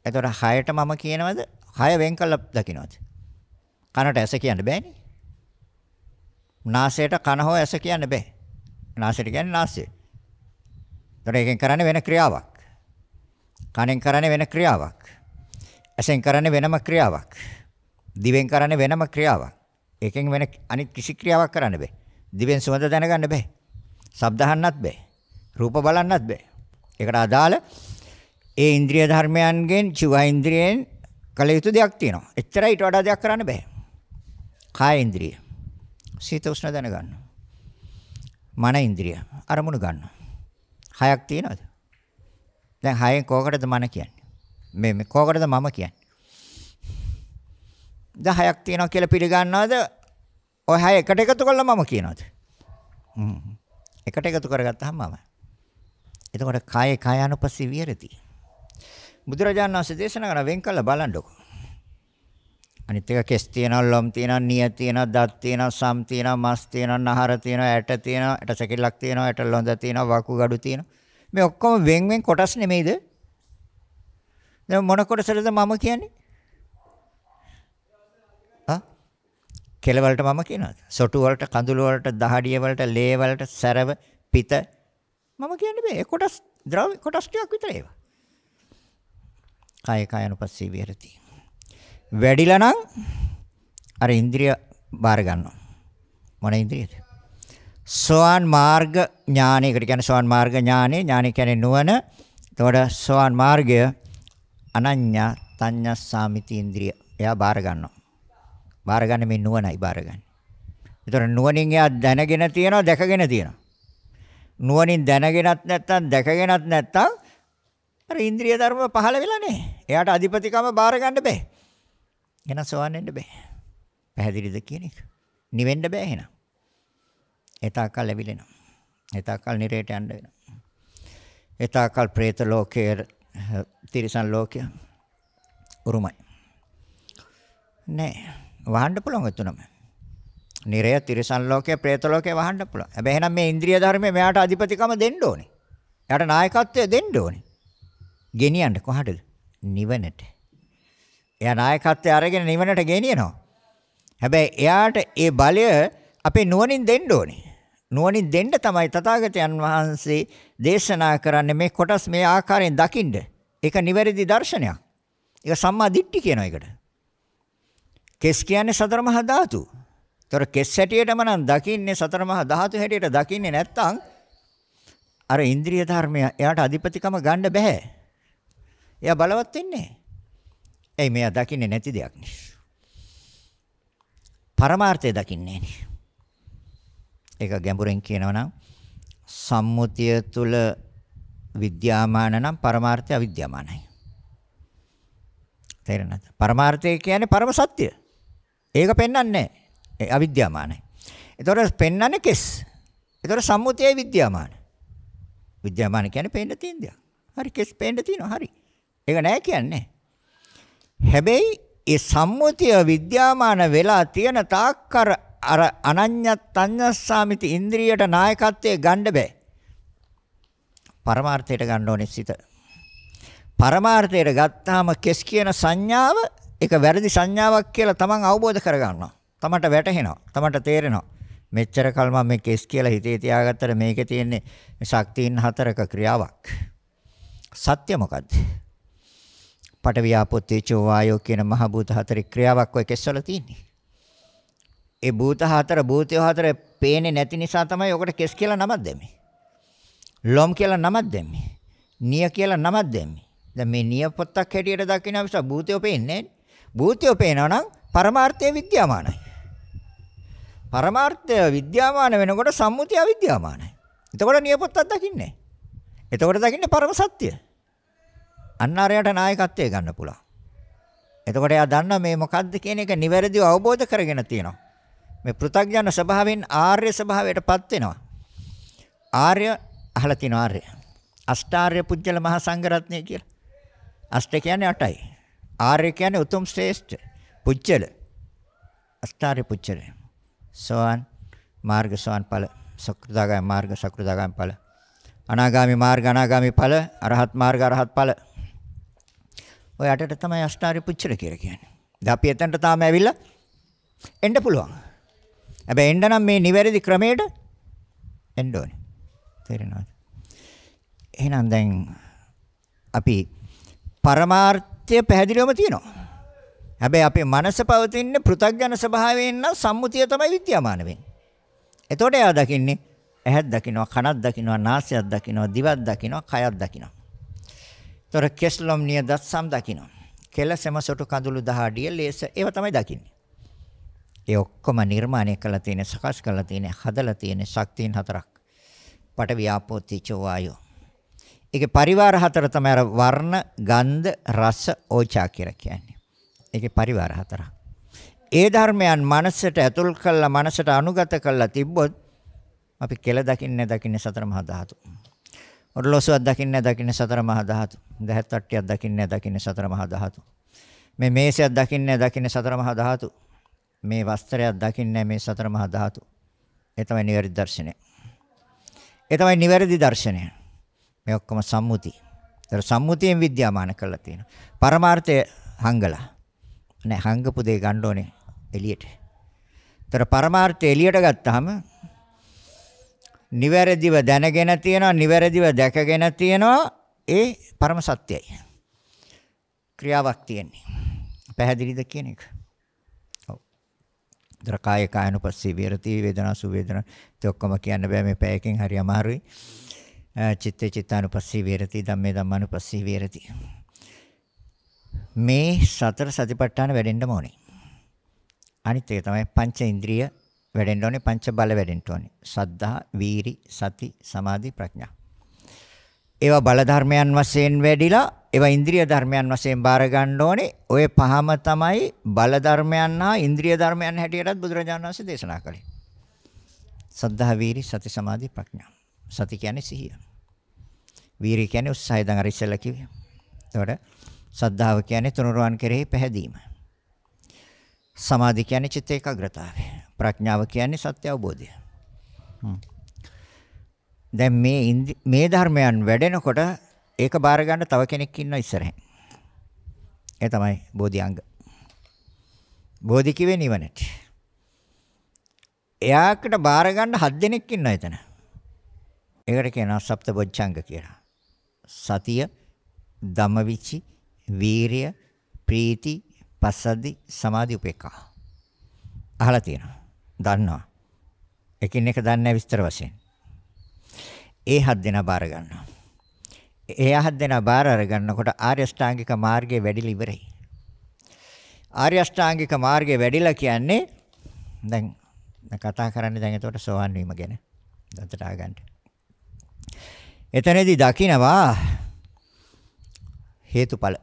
එතකොට හයට මම කියනවද? හය වෙන් කළා දකින්නවද? කනට ඇස කියන්න බෑනේ. නාසයට කන හෝ ඇස කියන්න බෑ. නාසයට කියන්නේ නාසය. ඒතර ඒකෙන් කරන්නේ වෙන ක්‍රියාවක්. කනෙන් කරන්නේ වෙන ක්‍රියාවක්. ඇසෙන් කරන්නේ වෙනම ක්‍රියාවක්. දිවෙන් කරන්නේ වෙනම ක්‍රියාවක්. ඒකෙන් වෙන අනිත් කිසි ක්‍රියාවක් කරන්න බෑ. දිවෙන් සුවඳ දැනගන්න බෑ. ශබ්ද අහන්නත් බෑ. රූප බලන්නත් බෑ. ඒකට අදාළ ඒ ඉන්ද්‍රිය ධර්මයන්ගෙන් චිව ඉන්ද්‍රියෙන් කළ යුතු දෙයක් තියෙනවා. එච්චරයි ඊට වඩා දෙයක් කරන්න බෑ. කාය ඉන්ද්‍රිය. සීත උෂ්ණ දැනගන්න. මන ඉන්ද්‍රිය. අරමුණු ගන්නවා. හයක් තියෙනවද? දැන් හයෙන් කෝකටද මන කියන්නේ? මේ මේ කෝකටද මම කියන්නේ? දැන් හයක් තියෙනවා කියලා පිළිගන්නවද? ඔය හය එකට එකතු කළා මම කියනවද? හ්ම්. එකට එකතු කරගත්තාම මම. එතකොට කායේ කායානුපස්සී විහෙරති. බුදුරජාණන් වහන්සේ දේශනා කරන වෙන් කළ බලන්නකෝ. අනිත් එක කෙස් තියෙනවා ලොම් තියෙනවා නිය තියෙනවා දත් තියෙනවා සම් තියෙනවා මස් තියෙනවා නහර තියෙනවා ඇට තියෙනවා ඇට සැකිල්ලක් තියෙනවා ඇට ලොඳ තියෙනවා වකුගඩු තියෙනවා මේ ඔක්කොම වෙන් වෙන් කොටස් නෙමෙයිද දැන් මොන කොටසද මම කියන්නේ ආ කෙල වලට මම කියනවාද සොටු වලට කඳුළු වලට දහඩිය වලට ලේ වලට සැරව පිත මම කියන්නේ මේ කොටස් ද්‍රව්‍ය කොටස් ටිකක් විතරේ ඒවා කය කයනුපස්සී විහෙරති වැඩිලා නම් අර ඉන්ද්‍රිය බාර ගන්නවා. මොන ඉන්ද්‍රියද? සෝවාන් මාර්ග ඥානයකට කියන්නේ සෝවාන් මාර්ග ඥානෙ ඥානෙ කියන්නේ නුවණ. එතකොට සෝවාන් මාර්ගය අනඤ්ඤා තඤ්ඤා සාමිති ඉන්ද්‍රිය. එයා බාර ගන්නවා. බාර ගන්න මේ නුවණයි බාර ගන්න. එතකොට නුවණින් එයා දැනගෙන තියනවා දැකගෙන තියනවා. නුවණින් දැනගෙනත් නැත්තම් දැකගෙනත් නැත්තම් අර ඉන්ද්‍රිය ධර්ම පහළ වෙලා නැහැ. එයාට අධිපතිකම බාර ගන්න බෑ. එහෙනම් සෝවන් වෙන්න බෑ. පැහැදිලිද කියන එක? නිවෙන්න බෑ එහෙනම්. එතාකල් ලැබිලෙනවා. එතාකල් නිරේට යන්න වෙනවා. එතාකල් പ്രേත ලෝකයේ තිරිසන් ලෝකය උරුමයි. නෑ වහන්න පුළුවන් එතුණම. නිරය තිරිසන් ලෝකයේ പ്രേත ලෝකයේ වහන්න පුළුවන්. හැබැයි එහෙනම් මේ ඉන්ද්‍රිය ධර්මයේ මෙයාට අධිපතිකම දෙන්න ඕනේ. එයාට නායකත්වය දෙන්න ඕනේ. ගෙනියන්න කොහටද? නිවනට. එයා නායකත්වය අරගෙන නිවනට ගෙනියනවා. හැබැයි එයාට ඒ බලය අපේ නුවණින් දෙන්න ඕනේ. නුවණින් දෙන්න තමයි තථාගතයන් වහන්සේ දේශනා කරන්නේ මේ කොටස් මේ ආකාරයෙන් දකින්න. ඒක නිවැරදි දර්ශනයක්. ඒක සම්මා දිට්ඨි කියන එකට. කෙස් කියන්නේ සතර මහා ධාතු. ඒතර කෙස් හැටියටම නම් දකින්නේ සතර මහා ධාතු හැටියට දකින්නේ නැත්තම් අර ඉන්ද්‍රිය ධර්මය එයාට අධිපතිකම ගන්න බෑ. එයා බලවත් වෙන්නේ නැහැ. ඒ මෙයා දකින්නේ නැති දෙයක් නේ. පරමාර්ථය දකින්නේ නේ. ඒක ගැඹුරෙන් කියනවා නම් සම්මුතිය තුල විද්‍යාමාන නම් පරමාර්ථය අවිද්‍යාමානයි. තේරෙනවද? පරමාර්ථය කියන්නේ පරම සත්‍ය. ඒක පෙන්වන්නේ නැහැ. අවිද්‍යාමානයි. ඒතකොට පෙන්වන්නේ කෙස්. ඒතකොට සම්මුතියයි විද්‍යාමාන. විද්‍යාමාන කියන්නේ පේන්න තියෙන දෙයක්. හරි කෙස් පේන්න තියෙනවා. හරි. ඒක නෑ කියන්නේ. හැබැයි ඒ සම්මුතිය විද්‍යාමාන වෙලා තියෙන තාක්කර අර අනඤ්‍යත් අඤ්ඤස්සාමිති ඉන්ද්‍රියට නායකත්වයේ ගන්න බෑ. පරමාර්ථයට ගන්න ඕනේ සිත. පරමාර්ථයට ගත්තාම කෙස් කියන සංඥාව ඒක වැරදි සංඥාවක් කියලා තමන් අවබෝධ කරගන්නවා. තමන්ට වැටහෙනවා. තමන්ට තේරෙනවා. මෙච්චර කල් මම මේ කෙස් කියලා හිතේ තියාගත්තට මේකේ තියෙන්නේ මේ ශක්තියින් හතරක ක්‍රියාවක්. සත්‍ය මොකද්ද? පටවියාපොත් තේජෝ වායෝ කියන මහ භූත හතරේ ක්‍රියාවක් ඔය කෙස්වල තියෙන්නේ. ඒ භූත හතර භූතය හතර පේන්නේ නැති නිසා තමයි ඔකට කෙස් කියලා නමක් දෙන්නේ. ලොම් කියලා නමක් දෙන්නේ. නිය කියලා නමක් දෙන්නේ. දැන් මේ නිය පොත්තක් හැටියට දකින්න මිස භූතයෝ පේන්නේ නැහැ. භූතයෝ පේනවා නම් පරමාර්ථය විද්‍යාමානයි. පරමාර්ථය විද්‍යාමාන වෙනකොට සම්මුතිය විද්‍යාමානයි. එතකොට නිය පොත්තක් දකින්නේ. එතකොට දකින්නේ පරම සත්‍යය. අන්න අරයට නායකත්වය ගන්න පුළුවන්. එතකොට එයා දන්නා මේ මොකද්ද කියන එක නිවැරදිව අවබෝධ කරගෙන තියෙනවා. මේ පෘථග්ජන ස්වභාවයෙන් ආර්ය ස්වභාවයටපත් වෙනවා. ආර්ය අහලා තියෙනවා ආර්ය. අෂ්ටාර්ය පුජ්‍යල මහා සංඝරත්නය කියලා. අෂ්ට කියන්නේ 8යි. ආර්ය කියන්නේ උතුම් ශ්‍රේෂ්ඨ. පුජ්‍යල. අෂ්ටාර්ය පුජ්‍යල. සෝවන් මාර්ග සෝවන් ඵල. සක්‍රදාගාමී මාර්ග සක්‍රදාගාමී ඵල. අනාගාමී මාර්ග අනාගාමී ඵල. අරහත් මාර්ග අරහත් ඵල. ඔය අටට තමයි අෂ්ටාර්ය පුච්චර කියලා කියන්නේ. දැන් අපි එතනට තාම ඇවිල්ලා එන්න පුළුවන්. හැබැයි එන්න නම් මේ නිවැරදි ක්‍රමයට එන්න ඕනේ. තේරෙනවද? එහෙනම් දැන් අපි පරමාර්ථය පැහැදිලිවම තියෙනවා. හැබැයි අපේ මනස පවතින පෘථග්ජන ස්වභාවයෙන් නම් සම්මුතිය තමයි විද්‍යාමාන වෙන්නේ. එතකොට එයා දකින්නේ ඇහක් දකින්නවා, කනක් දකින්නවා, නාසයක් දකින්නවා, දිවක් දකින්නවා, කයක් දකින්නවා. ඒතර කෙස්ලොම් නිය දත්සම් දකින්න. කෙලසෙම සොටු කඳුළු දහඩිය ලේස ඒව තමයි දකින්නේ. ඒ ඔක්කොම නිර්මාණය කරලා තියෙන සකස් කරලා තියෙන හදලා තියෙන ශක්තියන් හතරක්. පට ව්‍යාපෝතිච වායෝ. ඒකේ පරිවාර හතර තමයි අර වර්ණ, ගන්ධ, රස, ඕචා කියලා කියන්නේ. ඒකේ පරිවාර හතරක්. ඒ ධර්මයන් මනසට ඇතුල් කරලා මනසට අනුගත කරලා තිබ්බොත් අපි කෙල දකින්නේ දකින්නේ සතර මහා ධාතු. ඔරලෝසුවක් දකින්නේ දකින්නේ සතර මහා ධාතු. දහත් තට්ටියක් දකින්නේ දකින්නේ සතර මහා ධාතු. මේ මේසයක් දකින්නේ දකින්නේ සතර මහා ධාතු. මේ වස්ත්‍රයක් දකින්නේ මේ සතර මහා ධාතු. ඒ තමයි නිවැරදි දර්ශනය. ඒ තමයි නිවැරදි දර්ශනය. මේ ඔක්කොම සම්මුති. ඒතර සම්මුතියෙන් විද්‍යාමාන කරලා තියෙනවා. පරමාර්ථය හංගලා. නෑ හංගපු දේ ගන්න ඕනේ එළියට. ඒතර පරමාර්ථය එළියට ගත්තාම නිවැරදිව දැනගෙන තියෙනවා නිවැරදිව දැකගෙන තියෙනවා ඒ පරම සත්‍යයයි ක්‍රියාවක් තියෙන්නේ පැහැදිලිද කියන එක ඔව් දරකාය කායනුපස්සී විරති වේදනා සුවේදනා ඒ ඔක්කොම කියන්න බෑ මේ පැයකින් හරි අමාරුයි චිත්තේ චිත්තානුපස්සී විරති ධම්මේ ධම්මානුපස්සී විරති මේ සතර සතිපට්ඨාන වැඩෙන්න ඕනේ අනිත් එක තමයි පංච ඉන්ද්‍රිය වැඩෙන්න ඕනේ පංච බල වැඩෙන්න ඕනේ. සද්ධා, වීරි, සති, සමාධි, ප්‍රඥා. ඒවා බල ධර්මයන් වශයෙන් වැඩිලා ඒවා ඉන්ද්‍රිය ධර්මයන් වශයෙන් බාර ගන්න ඕනේ. ඔය පහම තමයි බල ධර්මයන් හා ඉන්ද්‍රිය ධර්මයන් හැටියටත් බුදුරජාණන් වහන්සේ දේශනා කළේ. සද්ධා, වීරි, සති, සමාධි, ප්‍රඥා. සති කියන්නේ සිහිය. වීරි කියන්නේ උත්සාහය දැන් අර ඉස්සෙල්ලා කිව්වේ. එතකොට සද්ධාව කියන්නේ තුනුරුවන් කෙරෙහි පැහැදීම. සමාධි කියන්නේ චිත්ත ඒකාග්‍රතාවය. ප්‍රඥාව කියන්නේ සත්‍ය අවබෝධය. දැන් මේ මේ ධර්මයන් වැඩෙනකොට ඒක බාර ගන්න තව කෙනෙක් ඉන්නවා ඉස්සරහින්. ඒ තමයි බෝධිඅංග. බෝධි කිවේ නිවනට. එයාකට බාර ගන්න හත් දෙනෙක් ඉන්නවා එතන. ඒකට කියනවා සප්තබොච්චංග කියලා. සතිය, ධම්මවිචි, වීරිය, ප්‍රීති, පසද්දි, සමාධි, උපේක්ඛා. අහලා තියෙනවා. දන්නවා. එකින් එක දන්නේ විස්තර වශයෙන්. ඒ හත් දෙනා බාර ගන්නවා. ඒ හත් දෙනා බාර අර ගන්නකොට ආර්ය ශ්‍රාංගික මාර්ගයේ වැඩිලි ඉවරයි. ආර්ය ශ්‍රාංගික මාර්ගයේ වැඩිලා කියන්නේ දැන් කතා කරන්නේ දැන් එතකොට සෝවන් වීම ගැන. දන්තට ආගන්න. එතනදී දකින්නවා හේතුඵල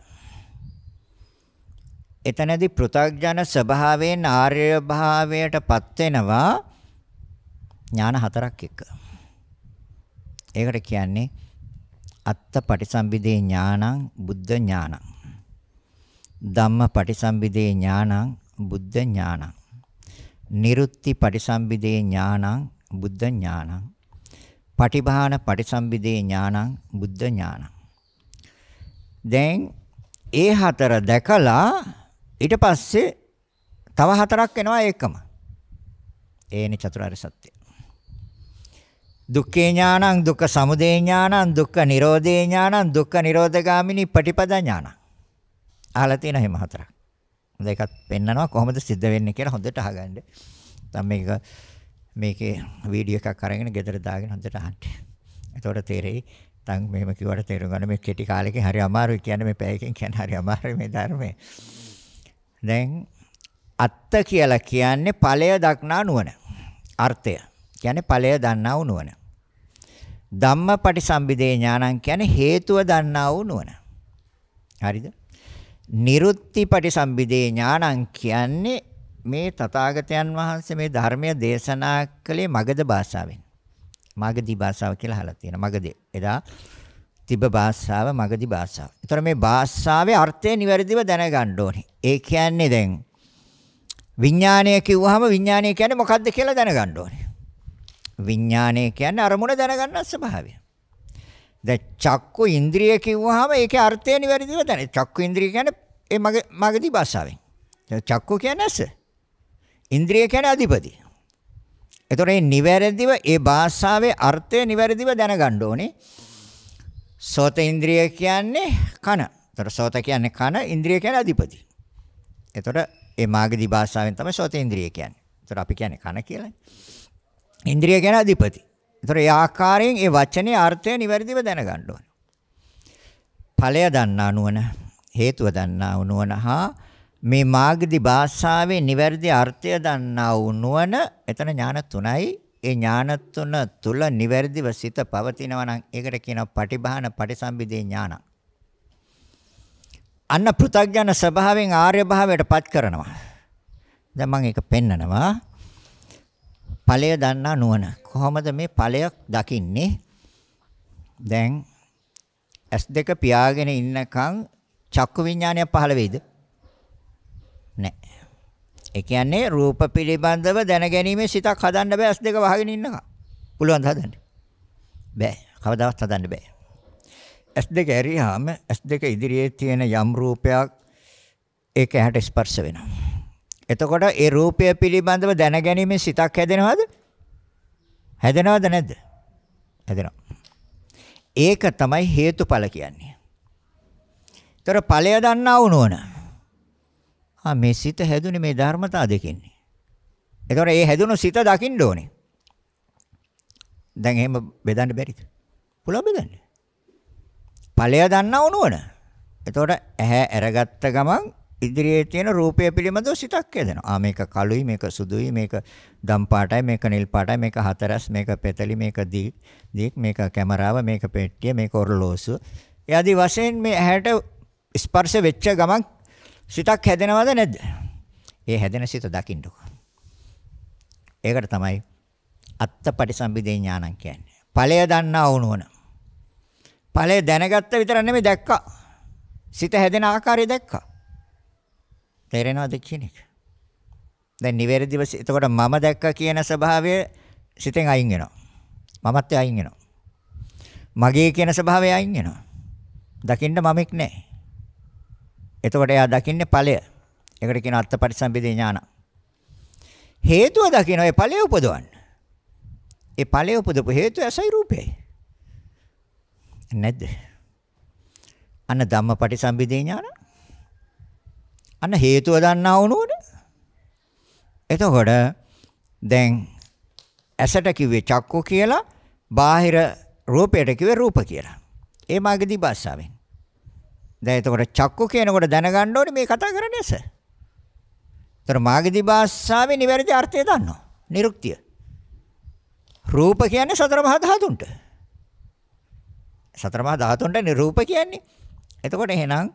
එතනදී පෘථග්ජන ස්වභාවයෙන් ආර්ය භාවයටපත් වෙනවා ඥාන හතරක් එක්ක. ඒකට කියන්නේ අත්ත පටිසම්භිදේ ඥානං බුද්ධ ඥානං. ධම්ම පටිසම්භිදේ ඥානං බුද්ධ ඥානං. නිරුත්ති පටිසම්භිදේ ඥානං බුද්ධ ඥානං. පටිභාන පටිසම්භිදේ ඥානං බුද්ධ ඥානං. දැන් ඒ හතර දැකලා ඊට පස්සේ තව හතරක් එනවා ඒකම. ඒනි චතුරාර්ය සත්‍ය. දුක්ඛේ ඥානං දුක්ඛ සමුදය ඥානං දුක්ඛ නිරෝධේ ඥානං දුක්ඛ නිරෝධගාමිනී පටිපදා ඥානං. අහලා තියෙන හැම හතරක්. හොඳ එකක් පෙන්නනවා කොහොමද සිද්ධ වෙන්නේ කියලා හොඳට අහගන්න. දැන් මේක මේකේ වීඩියෝ එකක් අරගෙන ගෙදර දාගෙන හොඳට අහන්න. එතකොට තේරෙයි. දැන් මෙහෙම කිව්වට තේරුම් ගන්න මේ කෙටි කාලෙකින් හරි අමාරුයි කියන්නේ මේ පැයකින් කියන්නේ හරි අමාරුයි මේ ධර්මය. දැන් අත්ත කියලා කියන්නේ ඵලය දක්නා නුවණ. අර්ථය කියන්නේ ඵලය දන්නා වූ නුවණ. ධම්මපටිසම්භිදේ ඥානං කියන්නේ හේතුව දන්නා වූ නුවණ. හරිද? නිරුත්තිපටිසම්භිදේ ඥානං කියන්නේ මේ තථාගතයන් වහන්සේ මේ ධර්මය දේශනා කළේ මගධ භාෂාවෙන්. මගධි භාෂාව කියලා අහලා තියෙනවා. මගධ එදා තිබ භාෂාව මගදී භාෂාව. ඒතර මේ භාෂාවේ අර්ථය නිවැරදිව දැනගන්න ඕනේ. ඒ කියන්නේ දැන් විඥානය කිව්වහම විඥානය කියන්නේ මොකද්ද කියලා දැනගන්න ඕනේ. විඥානය කියන්නේ අරමුණ දැනගන්න ස්වභාවය. දැන් චක්කු ඉන්ද්‍රිය කිව්වහම ඒකේ අර්ථය නිවැරදිව දැන. චක්කු ඉන්ද්‍රිය කියන්නේ ඒ මග මගදී භාෂාවෙන්. චක්කු කියන්නේ ඇස. ඉන්ද්‍රිය කියන්නේ අධිපති. ඒතර මේ නිවැරදිව ඒ භාෂාවේ අර්ථය නිවැරදිව දැනගන්න ඕනේ. සෝත ඉන්ද්‍රිය කියන්නේ කන. ඒතර සෝත කියන්නේ කන, ඉන්ද්‍රිය කියන්නේ අධිපති. ඒතර ඒ මාගදී භාෂාවෙන් තමයි සෝත ඉන්ද්‍රිය කියන්නේ. ඒතර අපි කියන්නේ කන කියලානේ. ඉන්ද්‍රිය කියන්නේ අධිපති. ඒතර ඒ ආකාරයෙන් ඒ වචනේ අර්ථය නිවැරදිව දැනගන්න ඕන. ඵලය දන්නා නුවණ, හේතුව දන්නා නුවණ හා මේ මාගදී භාෂාවේ නිවැරදි අර්ථය දන්නා නුවණ එතන ඥාන තුනයි ඒ ඥාන තුන තුල නිවැරදිව සිත පවතිනවා නම් ඒකට කියනවා පටිභාන පටිසම්භිදේ ඥාන. අන්න පෘථග්ජන ස්වභාවයෙන් ආර්ය භාවයට පත් කරනවා. දැන් මම ඒක පෙන්නනවා. ඵලය දන්නා නුවණ. කොහොමද මේ ඵලය දකින්නේ? දැන් S2 පියාගෙන ඉන්නකම් චක්කු විඥානය පහළ වෙයිද? ඒ කියන්නේ රූප පිළිබඳව දැනගැනීමේ සිතක් හදන්න බෑ S2 වහගෙන ඉන්නකම්. පුළුවන් හදන්න. බෑ. කවදාවත් හදන්න බෑ. S2 ඇරියාම S2 ඉදිරියේ තියෙන යම් රූපයක් ඒක ඇහැට ස්පර්ශ වෙනවා. එතකොට ඒ රූපය පිළිබඳව දැනගැනීමේ සිතක් හැදෙනවද? හැදෙනවද නැද්ද? හැදෙනවා. ඒක තමයි හේතුඵල කියන්නේ. ඒතර ඵලය දන්නා වුණා ආ මේ සිත හැදුනේ මේ ධර්මතා දෙකින්නේ. ඒතකොට මේ හැදුණු සිත දකින්න ඕනේ. දැන් එහෙම බෙදන්න බැරිද? පුළුවන් බෙදන්න. ඵලය දන්නා උනවන. එතකොට ඇහැ අරගත්ත ගමන් ඉදිරියේ තියෙන රූපය පිළිබඳව සිතක් හදනවා. ආ මේක කළුයි, මේක සුදුයි, මේක දම් පාටයි, මේක නිල් පාටයි, මේක හතරස්, මේක පෙතලි, මේක දීක්, මේක කැමරාව, මේක පෙට්ටිය, මේක ඔරලෝසුව. ඒ ආදී වශයෙන් මේ ඇහැට ස්පර්ශ වෙච්ච ගමන් සිතක් හැදෙනවද නැද්ද? ඒ හැදෙන සිත දකින්නකෝ. ඒකට තමයි අත්තපටිසම්භිදේ ඥානං කියන්නේ. ඵලය දන්නා වුණොන. ඵලය දැනගත්ත විතර නෙමෙයි දැක්කා. සිත හැදෙන ආකාරය දැක්කා. තේරෙනවද කියන එක? දැන් නිවැරදිව එතකොට මම දැක්ක කියන ස්වභාවය සිතෙන් අයින් වෙනවා. මමත් ඒ අයින් වෙනවා. මගේ කියන ස්වභාවය අයින් වෙනවා. දකින්න මමෙක් නැහැ. එතකොට එයා දකින්නේ ඵලය. ඒකට කියන අත්පටිසම්භිදේ ඥාන. හේතුව දකින්න ඒ ඵලය උපදවන්න. ඒ ඵලය උපදපු හේතුව ඇසයි රූපයයි. නැද්ද? අන්න ධම්මපටිසම්භිදේ ඥාන. අන්න හේතුව දන්නා වුණොත් එතකොට දැන් ඇසට කිව්වේ චක්කු කියලා බාහිර රූපයට කිව්වේ රූප කියලා. ඒ මාගේ දිබස්සාවෙන්. දැන් එතකොට චක්කු කියනකොට දැනගන්න ඕනේ මේ කතා කරන්නේ ඇස. ඒතර මාගදී භාෂාවේ නිවැරදි අර්ථය දන්නවා. නිරුක්තිය. රූප කියන්නේ සතර මහා ධාතුන්ට. සතර මහා ධාතුන්ට නිරූප කියන්නේ. එතකොට එහෙනම්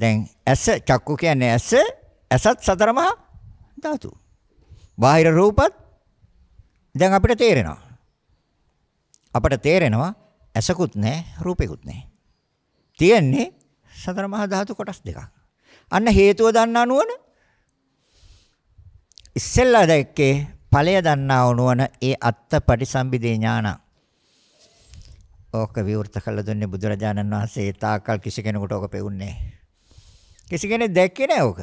දැන් ඇස චක්කු කියන්නේ ඇස ඇසත් සතර මහා ධාතු. බාහිර රූපත් දැන් අපිට තේරෙනවා. අපට තේරෙනවා ඇසකුත් නැහැ රූපෙකුත් නැහැ. තියෙන්නේ සතර මහා ධාතු කොටස් දෙකක්. අන්න හේතුව දන්නා නුවණ ඉස්සෙල්ලා දැක්කේ ඵලය දන්නා නුවණ ඒ අත්ත පටිසම්භිදේ ඥානං. ඕක විවෘත කළ දුන්නේ බුදුරජාණන් වහන්සේ තාකල් කිසි කෙනෙකුට ඕක පෙවුන්නේ කිසි කෙනෙක් දැක්කේ නැහැ ඕක.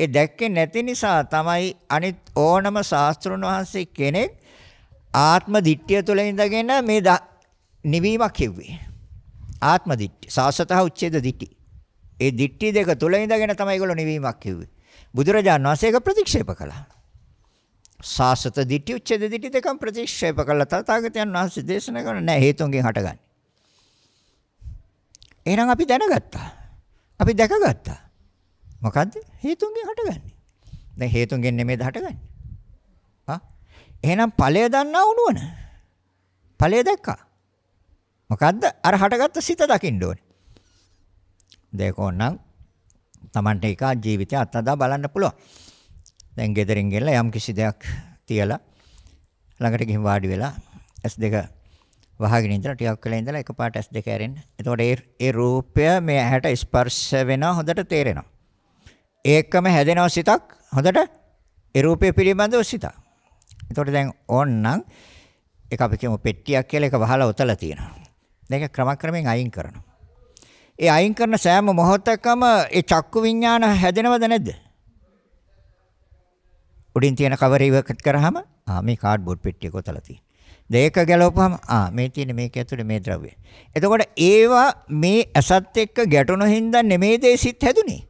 ඒ දැක්කේ නැති නිසා තමයි අනිත් ඕනම ශාස්ත්‍රඥ වහන්සේ කෙනෙක් ආත්ම දිට්ඨිය තුළ ඉඳගෙන මේ නිවීමක් කිව්වේ. ආත්ම දිට්ඨි. සාසතහ උච්ඡේද දිට්ඨි. ඒ දික්ටි දෙක තුල ඉඳගෙන තමයි ඒගොල්ලෝ නිවීමක් කිව්වේ. බුදුරජාණන් වහන්සේ ඒක ප්‍රතික්ෂේප කළා. සාසත දිට්ඨි උච්ඡේද දිට්ඨි දෙකම ප්‍රතික්ෂේප කළා තථාගතයන් වහන්සේ දේශනා කරන නෑ හේතුන්ගෙන් හටගන්නේ. එහෙනම් අපි දැනගත්තා. අපි දැකගත්තා. මොකද්ද? හේතුන්ගෙන් හටගන්නේ. දැන් හේතුන්ගෙන් නෙමෙයිද හටගන්නේ? හා? එහෙනම් ඵලය දන්නා උනවන. ඵලය දැක්කා. මොකද්ද? අර හටගත්ත සිත දකින්න ඕනේ. දෙයක ඕනනම් Tamante එක ජීවිතය අත්දැක බලන්න පුළුවන්. දැන් ගෙදරින් ගෙනලා යම් කිසි දෙයක් තියලා ළඟට ගිහින් වාඩි වෙලා S2 වහගෙන ඉඳලා ටිකක් වෙලා ඉඳලා එකපාරට S2 ඇරෙන්න. එතකොට ඒ ඒ රූපය මේ ඇහැට ස්පර්ශ වෙනවා හොඳට තේරෙනවා. ඒකම හැදෙනවා සිතක් හොඳට ඒ රූපය පිළිබඳව සිතක්. එතකොට දැන් ඕන්නම් ඒක අපි කියමු පෙට්ටියක් කියලා ඒක වහලා උතලා තියෙනවා. දැන් ඒක ක්‍රමක්‍රමයෙන් අයින් කරනවා. ඒ අයින් කරන සෑම මොහොතකම ඒ චක්කු විඥාන හැදෙනවද නැද්ද? උඩින් තියෙන කවර ඉවත් කරාම ආ මේ කාඩ්බෝඩ් පෙට්ටියක ඔතලා තියෙන. දෙයක ගැලවපුවාම ආ මේ තියෙන මේක ඇතුලේ මේ ද්‍රව්‍ය. එතකොට ඒවා මේ ඇසත් එක්ක ගැටුණු හින්දා නෙමේ දේ සිත් හැදුනේ.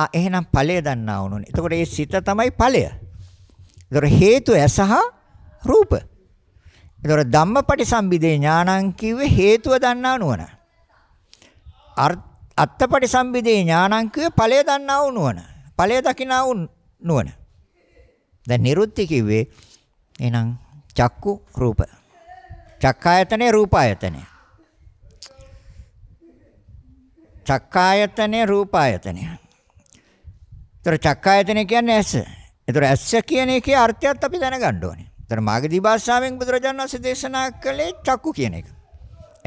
ආ එහෙනම් ඵලය දන්නා වුණොනේ. එතකොට ඒ සිත තමයි ඵලය. එතකොට හේතු ඇසහ රූප. එතකොට ධම්මපටි සම්බිදේ ඥානං කිව්වේ හේතුව දන්නා නුවණ. අත්තපටි සම්බිදේ ඥානංකය ඵලය දන්නා වූ නුවණ. ඵලය දකිනා වූ නුවණ. දැන් නිරුත්ති කිව්වේ එහෙනම් චක්කු රූප. චක්කායතනේ රූපායතනේ. චක්කායතනේ රූපායතනේ. ඒතර චක්කායතනේ කියන්නේ ඇස. ඒතර ඇස කියන එකේ අර්ථයත් අපි දැනගන්න ඕනේ. ඒතර මාගදී භාෂාවෙන් බුදුරජාණන් වහන්සේ දේශනා කළේ චක්කු කියන එක.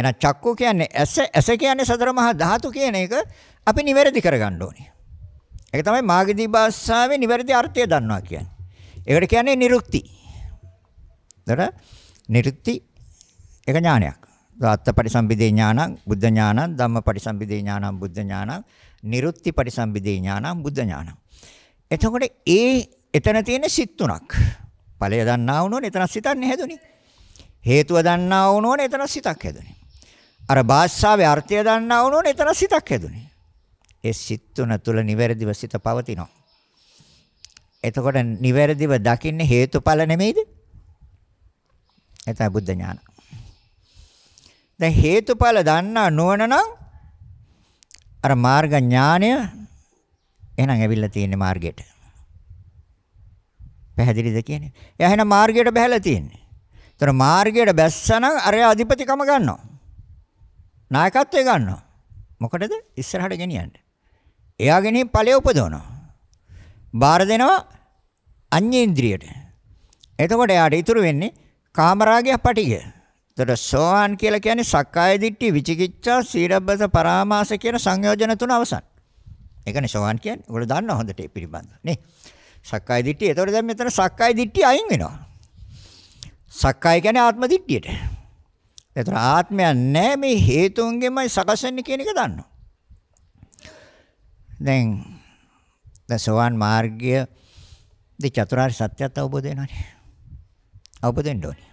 එහෙනම් චක්කු කියන්නේ ඇස ඇස කියන්නේ සතර මහා ධාතු කියන එක අපි නිවැරදි කරගන්න ඕනේ. ඒක තමයි මාගදී භාෂාවේ නිවැරදි අර්ථය දන්නවා කියන්නේ. ඒකට කියන්නේ නිරුක්ති. දර නිරුක්ති එක ඥානයක්. අත්තපටිසම්භිදේ ඥානං බුද්ධ ඥානං ධම්මපටිසම්භිදේ ඥානං බුද්ධ ඥානං නිරුක්ති පටිසම්භිදේ ඥානං බුද්ධ ඥානං. එතකොට ඒ එතන තියෙන සිත් තුනක්. ඵලය දන්නා වුණොත් එතන සිතක් නෙහැදුනේ. හේතුව දන්නා වුණොත් එතන සිතක් හැදුනේ. අර භාෂාවේ අර්ථය දන්නා වුණොත් එතන සිතක් හැදුනේ. ඒ සිත් තුන තුල නිවැරදිව සිත පවතිනවා. එතකොට නිවැරදිව දකින්නේ හේතුඵල නෙමෙයිද? එතන බුද්ධ ඥාන. දැන් හේතුඵල දන්නා නුවණ නම් අර මාර්ග ඥානය එහෙනම් ඇවිල්ලා තියෙන්නේ මාර්ගයට. පැහැදිලිද කියන්නේ? එයා එහෙනම් මාර්ගයට බහැලා තියෙන්නේ. ඒතර මාර්ගයට බැස්සනම් අරයා අධිපතිකම ගන්නවා. නායකත්වය ගන්නවා. මොකටද? ඉස්සරහට ගෙනියන්න. එයා ගෙනින් ඵලයේ උපදවනවා. බාර දෙනවා අඤ්ඤේන්ද්‍රියට. එතකොට එයාට ඉතුරු වෙන්නේ කාමරාගය පටිගය. එතකොට සෝවාන් කියලා කියන්නේ සක්කාය දිට්ඨි විචිකිච්ඡා සීරබ්බස පරාමාස කියන සංයෝජන තුන අවසන්. ඒකනේ සෝවාන් කියන්නේ. ඔයගොල්ලෝ දන්නා හොඳට ඒ පිළිබඳව නේ. සක්කාය දිට්ඨිය. එතකොට දැන් මෙතන සක්කාය දිට්ඨිය අයින් වෙනවා. සක්කාය කියන්නේ ආත්ම දිට්ඨියට. ඒතර ආත්මයක් නැහැ මේ හේතුන්ගෙමයි සකස් වෙන්නේ කියන එක දන්නවා. දැන් දසෝවන් මාර්ගය දී චතුරාර්ය සත්‍යයත් අවබෝධ වෙනවානේ. අවබෝධ වෙන්න ඕනේ.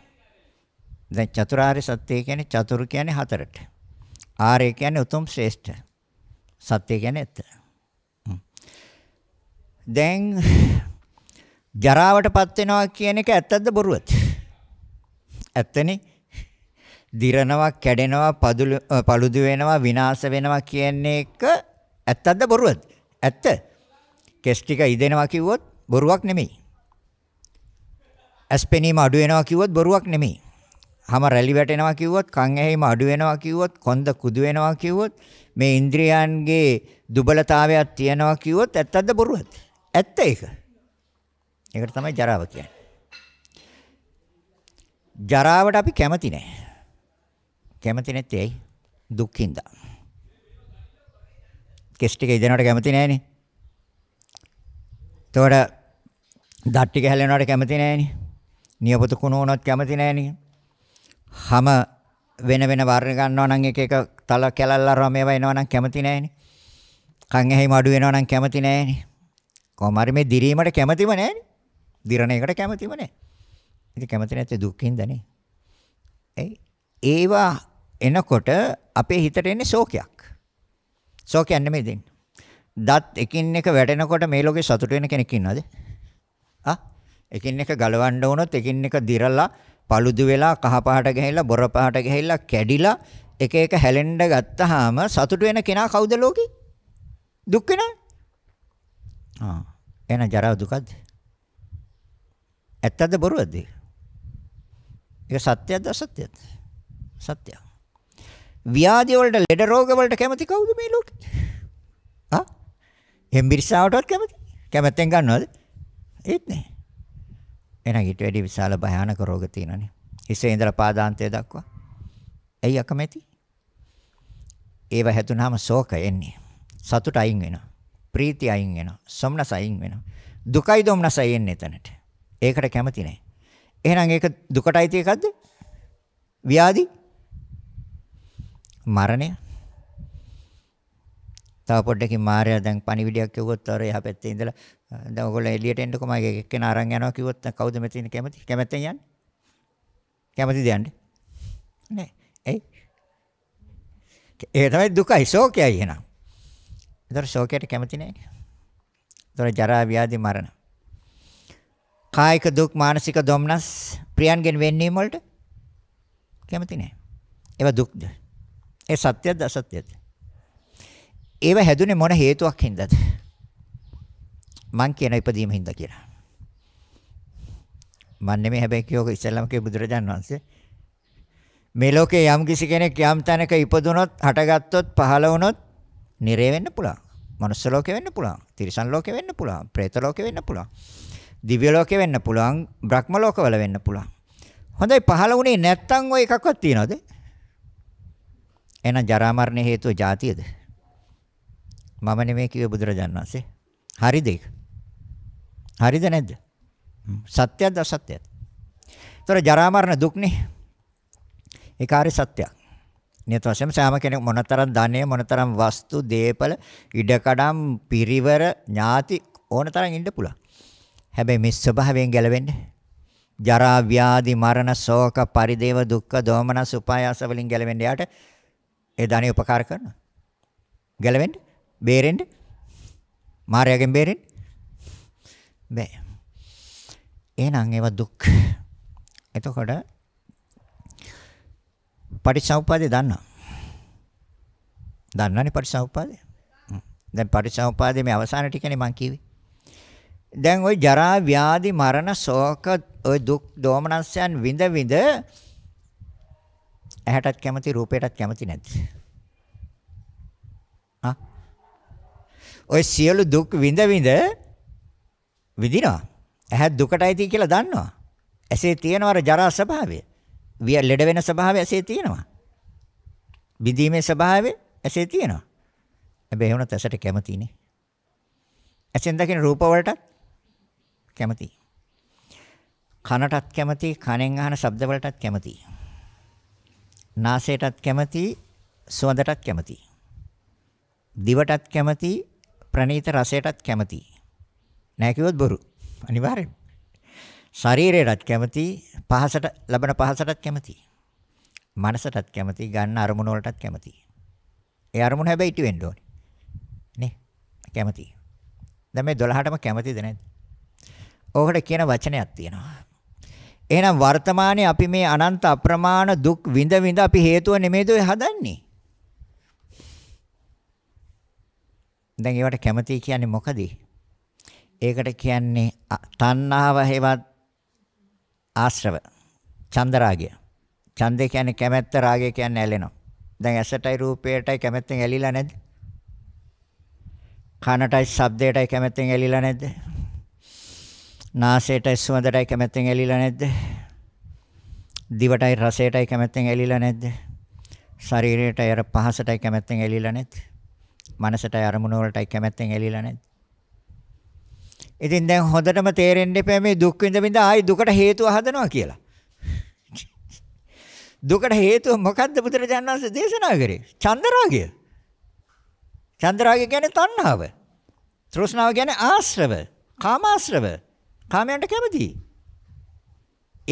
දැන් චතුරාර්ය සත්‍ය කියන්නේ චතුරු කියන්නේ හතරට. ආර්ය කියන්නේ උතුම් ශ්‍රේෂ්ඨ. සත්‍ය කියන්නේ ඇත්ත. දැන් ජරාවටපත් වෙනවා කියන එක ඇත්තද බොරුවද? ඇත්තනේ. දිරනවා, කැඩෙනවා, පළුදු වෙනවා, විනාශ වෙනවා කියන්නේ එක ඇත්තද බොරුවද? ඇත්ත. කෙස් ටික ඉදෙනවා කිව්වොත් බොරුවක් නෙමෙයි. ඇස්පෙනීම අඩු වෙනවා කිව්වොත් බොරුවක් නෙමෙයි. හම රැලි වැටෙනවා කිව්වොත්, කන් ඇහිම අඩු වෙනවා කිව්වොත්, කොන්ද කුදු වෙනවා කිව්වොත්, මේ ඉන්ද්‍රියයන්ගේ දුබලතාවයක් තියෙනවා කිව්වොත් ඇත්තද බොරුවද? ඇත්ත ඒක. ඒකට තමයි ජරාව කියන්නේ. ජරාවට අපි කැමති නැහැ. කැමති නැත්තේ ඇයි? දුක්ඛින්ද. කෙස් ටික ඉදෙනවට කැමති නැහනේ. එතකොට දත් ටික හැලෙනවට කැමති නැහනේ. නියපොතු කුණුනොත් කැමති නැහනේ. හැම වෙන වෙන වර්ණ ගන්නවා නම් එක එක තල කැලල්ලා රමේව එනවා නම් කැමති නැහනේ. කන් ඇහිම අඩු වෙනවා නම් කැමති නැහනේ. කොහොම හරි මේ දිරීමට කැමතිම නැහනේ. දිරණ එකට කැමතිම නැහැ. ඉතින් කැමති නැත්තේ දුක්ඛින්ද නේ. ඒවා එනකොට අපේ හිතට එන්නේ ශෝකයක්. ශෝකයක් නෙමෙයි දෙන්නේ. දත් එකින් එක වැටෙනකොට මේ ලෝකේ සතුට වෙන කෙනෙක් ඉන්නවද? ආ? එකින් එක ගලවන්න වුණොත් එකින් එක දිරලා paludu වෙලා කහ පහට ගහලා බොර පහට ගහලා කැඩිලා එක එක හැලෙන්න ගත්තාම සතුට වෙන කෙනා කවුද ලෝකේ? දුක් වෙනා? ආ. එන ජරා දුකද? ඇත්තද බොරුවද? ඒක සත්‍යද අසත්‍යද? සත්‍යයි. ව්‍යාධි වලට, ලෙඩ රෝග වලට කැමති කවුද මේ ලෝකේ? ආ? එම්බිරිසාවටවත් කැමති? කැමැත්තෙන් ගන්නවද? ඒත් නෑ. එහෙනම් ඊට වැඩි විශාල භයානක රෝග තියෙනනේ. හිසේ ඉඳලා පාදාන්තය දක්වා. ඇයි අකමැති? ඒව හැදුනහම ශෝක එන්නේ. සතුට අයින් වෙනවා. ප්‍රීති අයින් වෙනවා. සොම්නස අයින් වෙනවා. දුකයි දොම්නසයි එන්නේ එතනට. ඒකට කැමති නෑ. එහෙනම් ඒක දුකටයි තියෙකද්ද? ව්‍යාධි? මරණය. තව පොඩ්ඩකින් මාර්යා දැන් පණිවිඩයක් කිව්වොත් අර එහා පැත්තේ ඉඳලා දැන් ඔයගොල්ලෝ එළියට එන්නකොම එක්කෙන අරන් යනවා කිව්වොත් කවුද මෙතන කැමති? කැමැත්තෙන් යන්නේ? කැමතිද යන්නේ? නෑ. ඒ ඒ තමයි දුකයි ශෝකයයි එහෙනම්. ඒතර ශෝකයට කැමති නෑ. ඒතර ජරා ව්‍යාධි මරණ. කායික දුක් මානසික දුම්නස් ප්‍රියන්ගෙන් වෙන්නේ මොල්ට? කැමති නෑ. ඒවා දුක්ද? ඒ සත්‍යද අසත්‍යද? ඒව හැදුනේ මොන හේතුවක් හින්දාද? මං කියන ඉදීම හින්දා කියලා. මන් නෙමෙයි හැබැයි කියෝක ඉස්සල්ලාම කිය බුදුරජාන් වහන්සේ මේ ලෝකේ යම් කිසි කෙනෙක් යම් තැනක ඉපදුනොත්, හටගත්තොත්, පහළ වුණොත්, නිරේ වෙන්න පුළුවන්. මනුස්ස ලෝකේ වෙන්න පුළුවන්. තිරිසන් ලෝකේ වෙන්න පුළුවන්. പ്രേත ලෝකේ වෙන්න පුළුවන්. දිව්‍ය ලෝකේ වෙන්න පුළුවන්. බ්‍රහ්ම ලෝකවල වෙන්න පුළුවන්. හොඳයි පහළ වුණේ නැත්තම් ඔය එකක්වත් තියනවද? එහෙනම් ජරා මරණ හේතුව જાතියද? මම නෙමෙයි කිව්වේ බුදුරජාණන් වහන්සේ. හරිද ඒක? හරිද නැද්ද? සත්‍යද අසත්‍යද? ඒතර ජරා මරණ දුක්නේ. ඒක හරි සත්‍යයක්. නියත වශයෙන්ම සෑම කෙනෙක් මොනතරම් ධනෙ මොනතරම් වස්තු දේපල ඉඩකඩම් පිරිවර ඥාති ඕනතරම් ඉන්න පුළුවන්. හැබැයි මේ ස්වභාවයෙන් ගැලවෙන්නේ ජරා ව්‍යාධි මරණ ශෝක පරිදේව දුක්ඛ දෝමන සුපායාස වලින් ගැලවෙන්න යාට ඒ ධනෙ උපකාර කරනවා. ගැලවෙන්න, බේරෙන්න, මායාවෙන් බේරෙන්න. බෑ. එහෙනම් ඒවා දුක්. එතකොට පටිච්චසමුප්පාදේ දන්නවා. දන්නවනේ පටිච්චසමුප්පාදේ. දැන් පටිච්චසමුප්පාදේ මේ අවසාන ටිකනේ මම කිව්වේ. දැන් ওই ජරා ව්‍යාධි මරණ ශෝක ওই දුක් දෝමනස්යන් විඳ විඳ ඇහැටත් කැමති රූපයටත් කැමති නැද්ද? ආ ඔය සියලු දුක් විඳ විඳ විඳිනවා. ඇහැ දුකට ඇති කියලා දන්නවා. ඇසේ තියෙනවා ජරා ස්වභාවය. විය ලෙඩ වෙන ස්වභාවය ඇසේ තියෙනවා. බිඳීමේ ස්වභාවය ඇසේ තියෙනවා. හැබැයි වුණත් ඇසට කැමතිනේ. ඇසෙන් දකින රූප වලටත් කැමතියි. කනටත් කැමති කනෙන් අහන ශබ්ද වලටත් කැමතියි. නාසයටත් කැමති සුවඳටත් කැමති. දිවටත් කැමති ප්‍රණීත රසයටත් කැමති. නෑ කිව්වොත් බොරු. අනිවාර්යෙන්. ශරීරයටත් කැමති පහසට ලබන පහසටත් කැමති. මනසටත් කැමති ගන්න අරමුණ වලටත් කැමති. ඒ අරමුණ හැබැයි ඉටි වෙන්න ඕනේ. නේ? කැමති. දැන් මේ 12ටම කැමතිද නැද්ද? ඕකට කියන වචනයක් තියෙනවා. එහෙනම් වර්තමානයේ අපි මේ අනන්ත අප්‍රමාණ දුක් විඳ විඳ අපි හේතුව නෙමෙයිද ඔය හදන්නේ? දැන් ඒවට කැමති කියන්නේ මොකද? ඒකට කියන්නේ තණ්හාව හේවත් ආශ්‍රව. චන්දරාගය. ඡන්දේ කියන්නේ කැමැත්ත, රාගය කියන්නේ ඇලෙනවා. දැන් ඇසටයි රූපයටයි කැමැත්තෙන් ඇලිලා නැද්ද? කනටයි ශබ්දයටයි කැමැත්තෙන් ඇලිලා නැද්ද? නාසයට සුවඳටයි කැමැත්තෙන් ඇලිලා නැද්ද? දිවටයි රසයටයි කැමැත්තෙන් ඇලිලා නැද්ද? ශරීරයටයි අර පහසටයි කැමැත්තෙන් ඇලිලා නැද්ද? මනසටයි අරමුණ වලටයි කැමැත්තෙන් ඇලිලා නැද්ද? ඉතින් දැන් හොඳටම තේරෙන්න එපා මේ දුක් විඳ විඳ ආයි දුකට හේතුව හදනවා කියලා. දුකට හේතුව මොකද්ද බුදුරජාණන් වහන්සේ දේශනා කරේ? චන්දරාගය. චන්දරාගය කියන්නේ තණ්හාව. තෘෂ්ණාව කියන්නේ ආශ්‍රව, කාමාශ්‍රව. කාමයන්ට කැමතියි.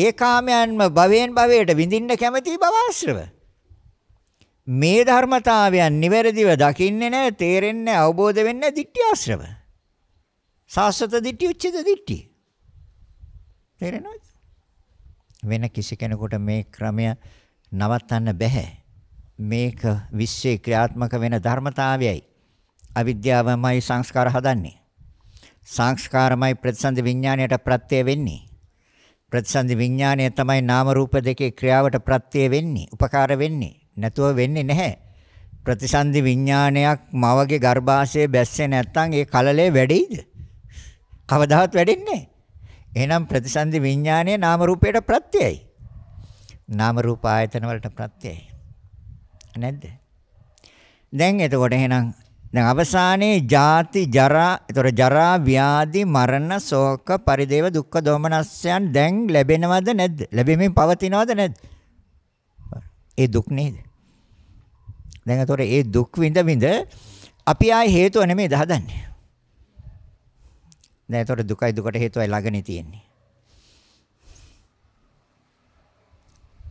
ඒ කාමයන්ම භවයෙන් භවයට විඳින්න කැමති බව ආශ්‍රව. මේ ධර්මතාවයන් නිවැරදිව දකින්නේ නැහැ, තේරෙන්නේ නැහැ, අවබෝධ වෙන්නේ නැහැ දිට්ඨි ආශ්‍රව. සාස්වත දිට්ඨි, උච්චිත දිට්ඨි. තේරෙනවද? වෙන කිසි කෙනෙකුට මේ ක්‍රමය නවත්තන්න බෑ. මේක විශ්වේ ක්‍රියාත්මක වෙන ධර්මතාවයයි. අවිද්‍යාවමයි සංස්කාර හදන්නේ. සංස්කාරමයි ප්‍රතිසන්දි විඥාණයට ප්‍රත්‍ය වෙන්නේ. ප්‍රතිසන්දි විඥාණය තමයි නාම රූප දෙකේ ක්‍රියාවට ප්‍රත්‍ය වෙන්නේ, උපකාර වෙන්නේ. නැතුව වෙන්නේ නැහැ. ප්‍රතිසන්දි විඥානයක් මවගේ ගර්භාෂයේ බැස්සේ නැත්නම් ඒ කලලේ වැඩිද? කවදාවත් වැඩෙන්නේ නැහැ. එහෙනම් ප්‍රතිසන්දි විඥානය නාම රූපයට ප්‍රත්‍යයයි. නාම රූප ආයතන වලට ප්‍රත්‍යයයි. නැද්ද? දැන් එතකොට එහෙනම් දැන් අවසානයේ ජාති ජරා, ඒතොර ජරා, ව්‍යාධි, මරණ, ශෝක, පරිදේව, දුක්ඛ, දෝමනස්යන් දැන් ලැබෙනවද නැද්ද? ලැබෙමින් පවතිනවද නැද්ද? ඒ දුක් නේද? දැන් ඒතොර ඒ දුක් විඳ විඳ අපි ආයේ හේතුව නෙමෙයි හදන්නේ. දැන් ඒතොර දුකයි දුකට හේතුවයි ළඟනේ තියෙන්නේ.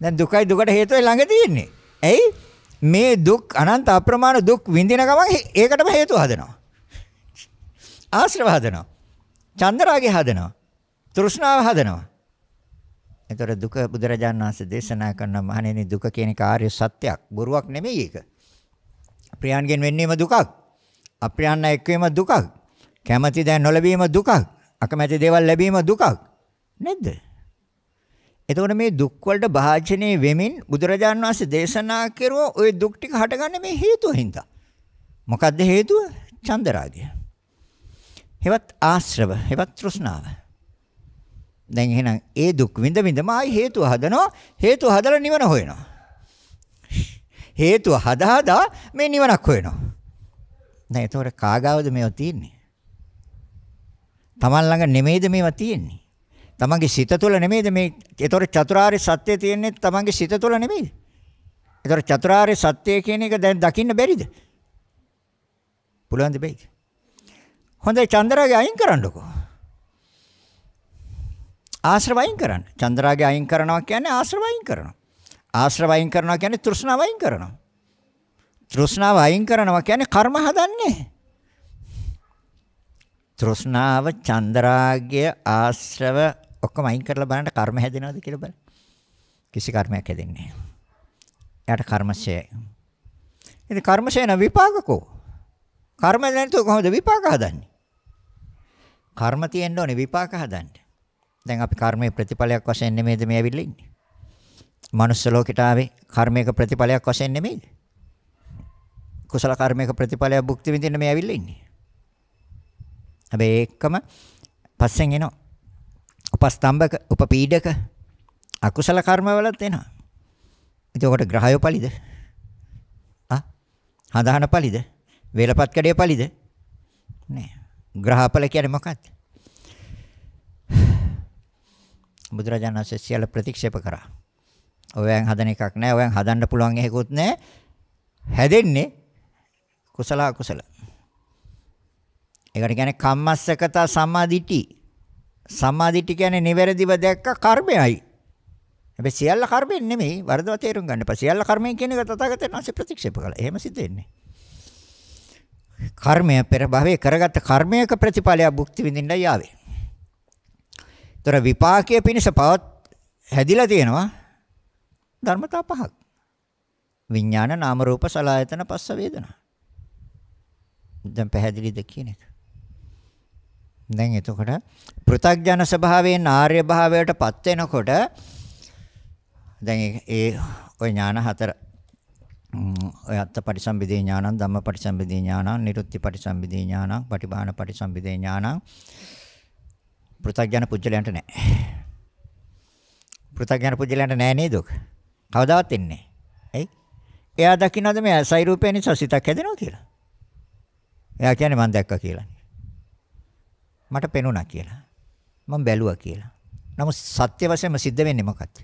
දැන් දුකයි දුකට හේතුවයි ළඟ තියෙන්නේ. ඇයි? මේ දුක් අනන්ත අප්‍රමාණ දුක් විඳින ගමන් ඒකටම හේතු හදනවා. ආශ්‍රව හදනවා. චන්දරාගය හදනවා. තෘෂ්ණාව හදනවා. එතකොට දුක බුදුරජාණන් වහන්සේ දේශනා කරන මහණෙනි දුක කියන කාර්ය සත්‍යයක්. බොරුවක් නෙමෙයි ඒක. ප්‍රියයන්ගෙන් වෙන්නේම දුකක්. අප්‍රියයන් එක්වීම දුකක්. කැමැති දෑ නොලැබීම දුකක්. අකමැති දේවල් ලැබීම දුකක්. නේද? එතකොට මේ දුක් වලට භාජනය වෙමින් බුදුරජාණන් වහන්සේ දේශනා කරෝ ওই දුක් ටික හටගන්නේ මේ හේතුව හින්දා. මොකද්ද හේතුව? චන්දරාගය. හෙවත් ආශ්‍රව, හෙවත් තෘෂ්ණාව. දැන් එහෙනම් ඒ දුක් විඳ විඳම ආයි හේතුව හදනවා, හේතුව හදලා නිවන හොයනවා. හේතුව හදා හදා මේ නිවනක් හොයනවා. දැන් ඒතකොට කාගාවද මේවා තියෙන්නේ? Taman ළඟ නෙමෙයිද මේවා තියෙන්නේ? තමන්ගේ සිත තුළ නෙමෙයිද මේ? ඒතොර චතුරාර්ය සත්‍ය තියෙන්නේ තමන්ගේ සිත තුළ නෙමෙයිද? ඒතොර චතුරාර්ය සත්‍ය කියන එක දැන් දකින්න බැරිද? පුළුවන් දෙබැයි. හොඳයි චන්ද්‍රාගේ අයින් කරන්නකෝ. ආශ්‍රව අයින් කරන්න. චන්ද්‍රාගේ අයින් කරනවා කියන්නේ ආශ්‍රව අයින් කරනවා. ආශ්‍රව අයින් කරනවා කියන්නේ තෘෂ්ණාව අයින් කරනවා. තෘෂ්ණාව අයින් කරනවා කියන්නේ කර්ම හදන්නේ. තෘෂ්ණාව චන්ද්‍රාගය ආශ්‍රව ඔක්කොම අයින් කරලා බලන්න කර්ම හැදෙනවද කියලා බලන්න. කිසි කර්මයක් හැදෙන්නේ නැහැ. එයාට කර්මශයයි. ඉතින් කර්මශයන විපාකකෝ. කර්ම නැතුව කොහොමද විපාක හදන්නේ? කර්ම තියෙන්න ඕනේ විපාක හදන්න. දැන් අපි කර්මයේ ප්‍රතිඵලයක් වශයෙන් නෙමෙයිද මේ ඇවිල්ලා ඉන්නේ. මනුස්ස ලෝකයට ආවේ කර්මයක ප්‍රතිඵලයක් වශයෙන් නෙමෙයිද? කුසල කර්මයක ප්‍රතිඵලයක් භුක්ති විඳින්න මේ ඇවිල්ලා ඉන්නේ. හැබැයි ඒකම පස්සෙන් එනවා. උපස්තම්භක උපපීඩක අකුසල කර්මවලත් එනවා. එතකොට ග්‍රහයෝ පලිද? ආ? හඳහන පලිද? වේලපත් කඩේ පලිද? නෑ. ග්‍රහපල කියන්නේ මොකක්ද? බුදුරජාණන් වහන්සේ සියල්ල ප්‍රතික්ෂේප කරා. ඔයයන් හදන එකක් නෑ. ඔයයන් හදන්න පුළුවන් එකකුත් නෑ. හැදෙන්නේ කුසල අකුසල. ඒකට කියන්නේ කම්මස්සකතා සම්මාදිටි. සම්මාදිට්ඨිය කියන්නේ නිවැරදිව දැක්ක කර්මයයි. හැබැයි සියල්ල කර්මෙන් නෙමෙයි වරදවා තේරුම් ගන්න එපා. සියල්ල කර්මයෙන් කියන එක තථාගතයන් වහන්සේ ප්‍රතික්ෂේප කළා. එහෙම සිද්ධ වෙන්නේ. කර්මය පෙර භවයේ කරගත්ත කර්මයක ප්‍රතිඵලයක් භුක්ති විඳින්නයි ආවේ. ඒතර විපාකයේ පිණිස පවත් හැදිලා තියෙනවා ධර්මතා පහක්. විඥාන නාම රූප සලආයතන පස්ස වේදනා. දැන් පැහැදිලිද කියන එක? දැන් එතකොට පෘථග්ජන ස්වභාවයෙන් ආර්ය භාවයටපත් වෙනකොට දැන් ඒ ওই ඥාන හතර ඔය අත්ත පරිසම්බිදේ ඥානං ධම්ම පරිසම්බිදේ ඥානං නිරුත්ති පරිසම්බිදේ ඥානං පටිභාන පරිසම්බිදේ ඥානං පෘථග්ජන පුජ්‍යලයන්ට නැහැ පෘථග්ජන පුජ්‍යලයන්ට නැහැ නේද ඔක කවදාවත් එන්නේ ඇයි එයා දකින්නද මේ ඇසයි රූපේ නිසා සිතක් හැදෙනවා කියලා එයා කියන්නේ මම දැක්කා කියලා මට පෙනුණා කියලා. මම බැලුවා කියලා. නමුත් සත්‍ය වශයෙන්ම සිද්ධ වෙන්නේ මොකක්ද?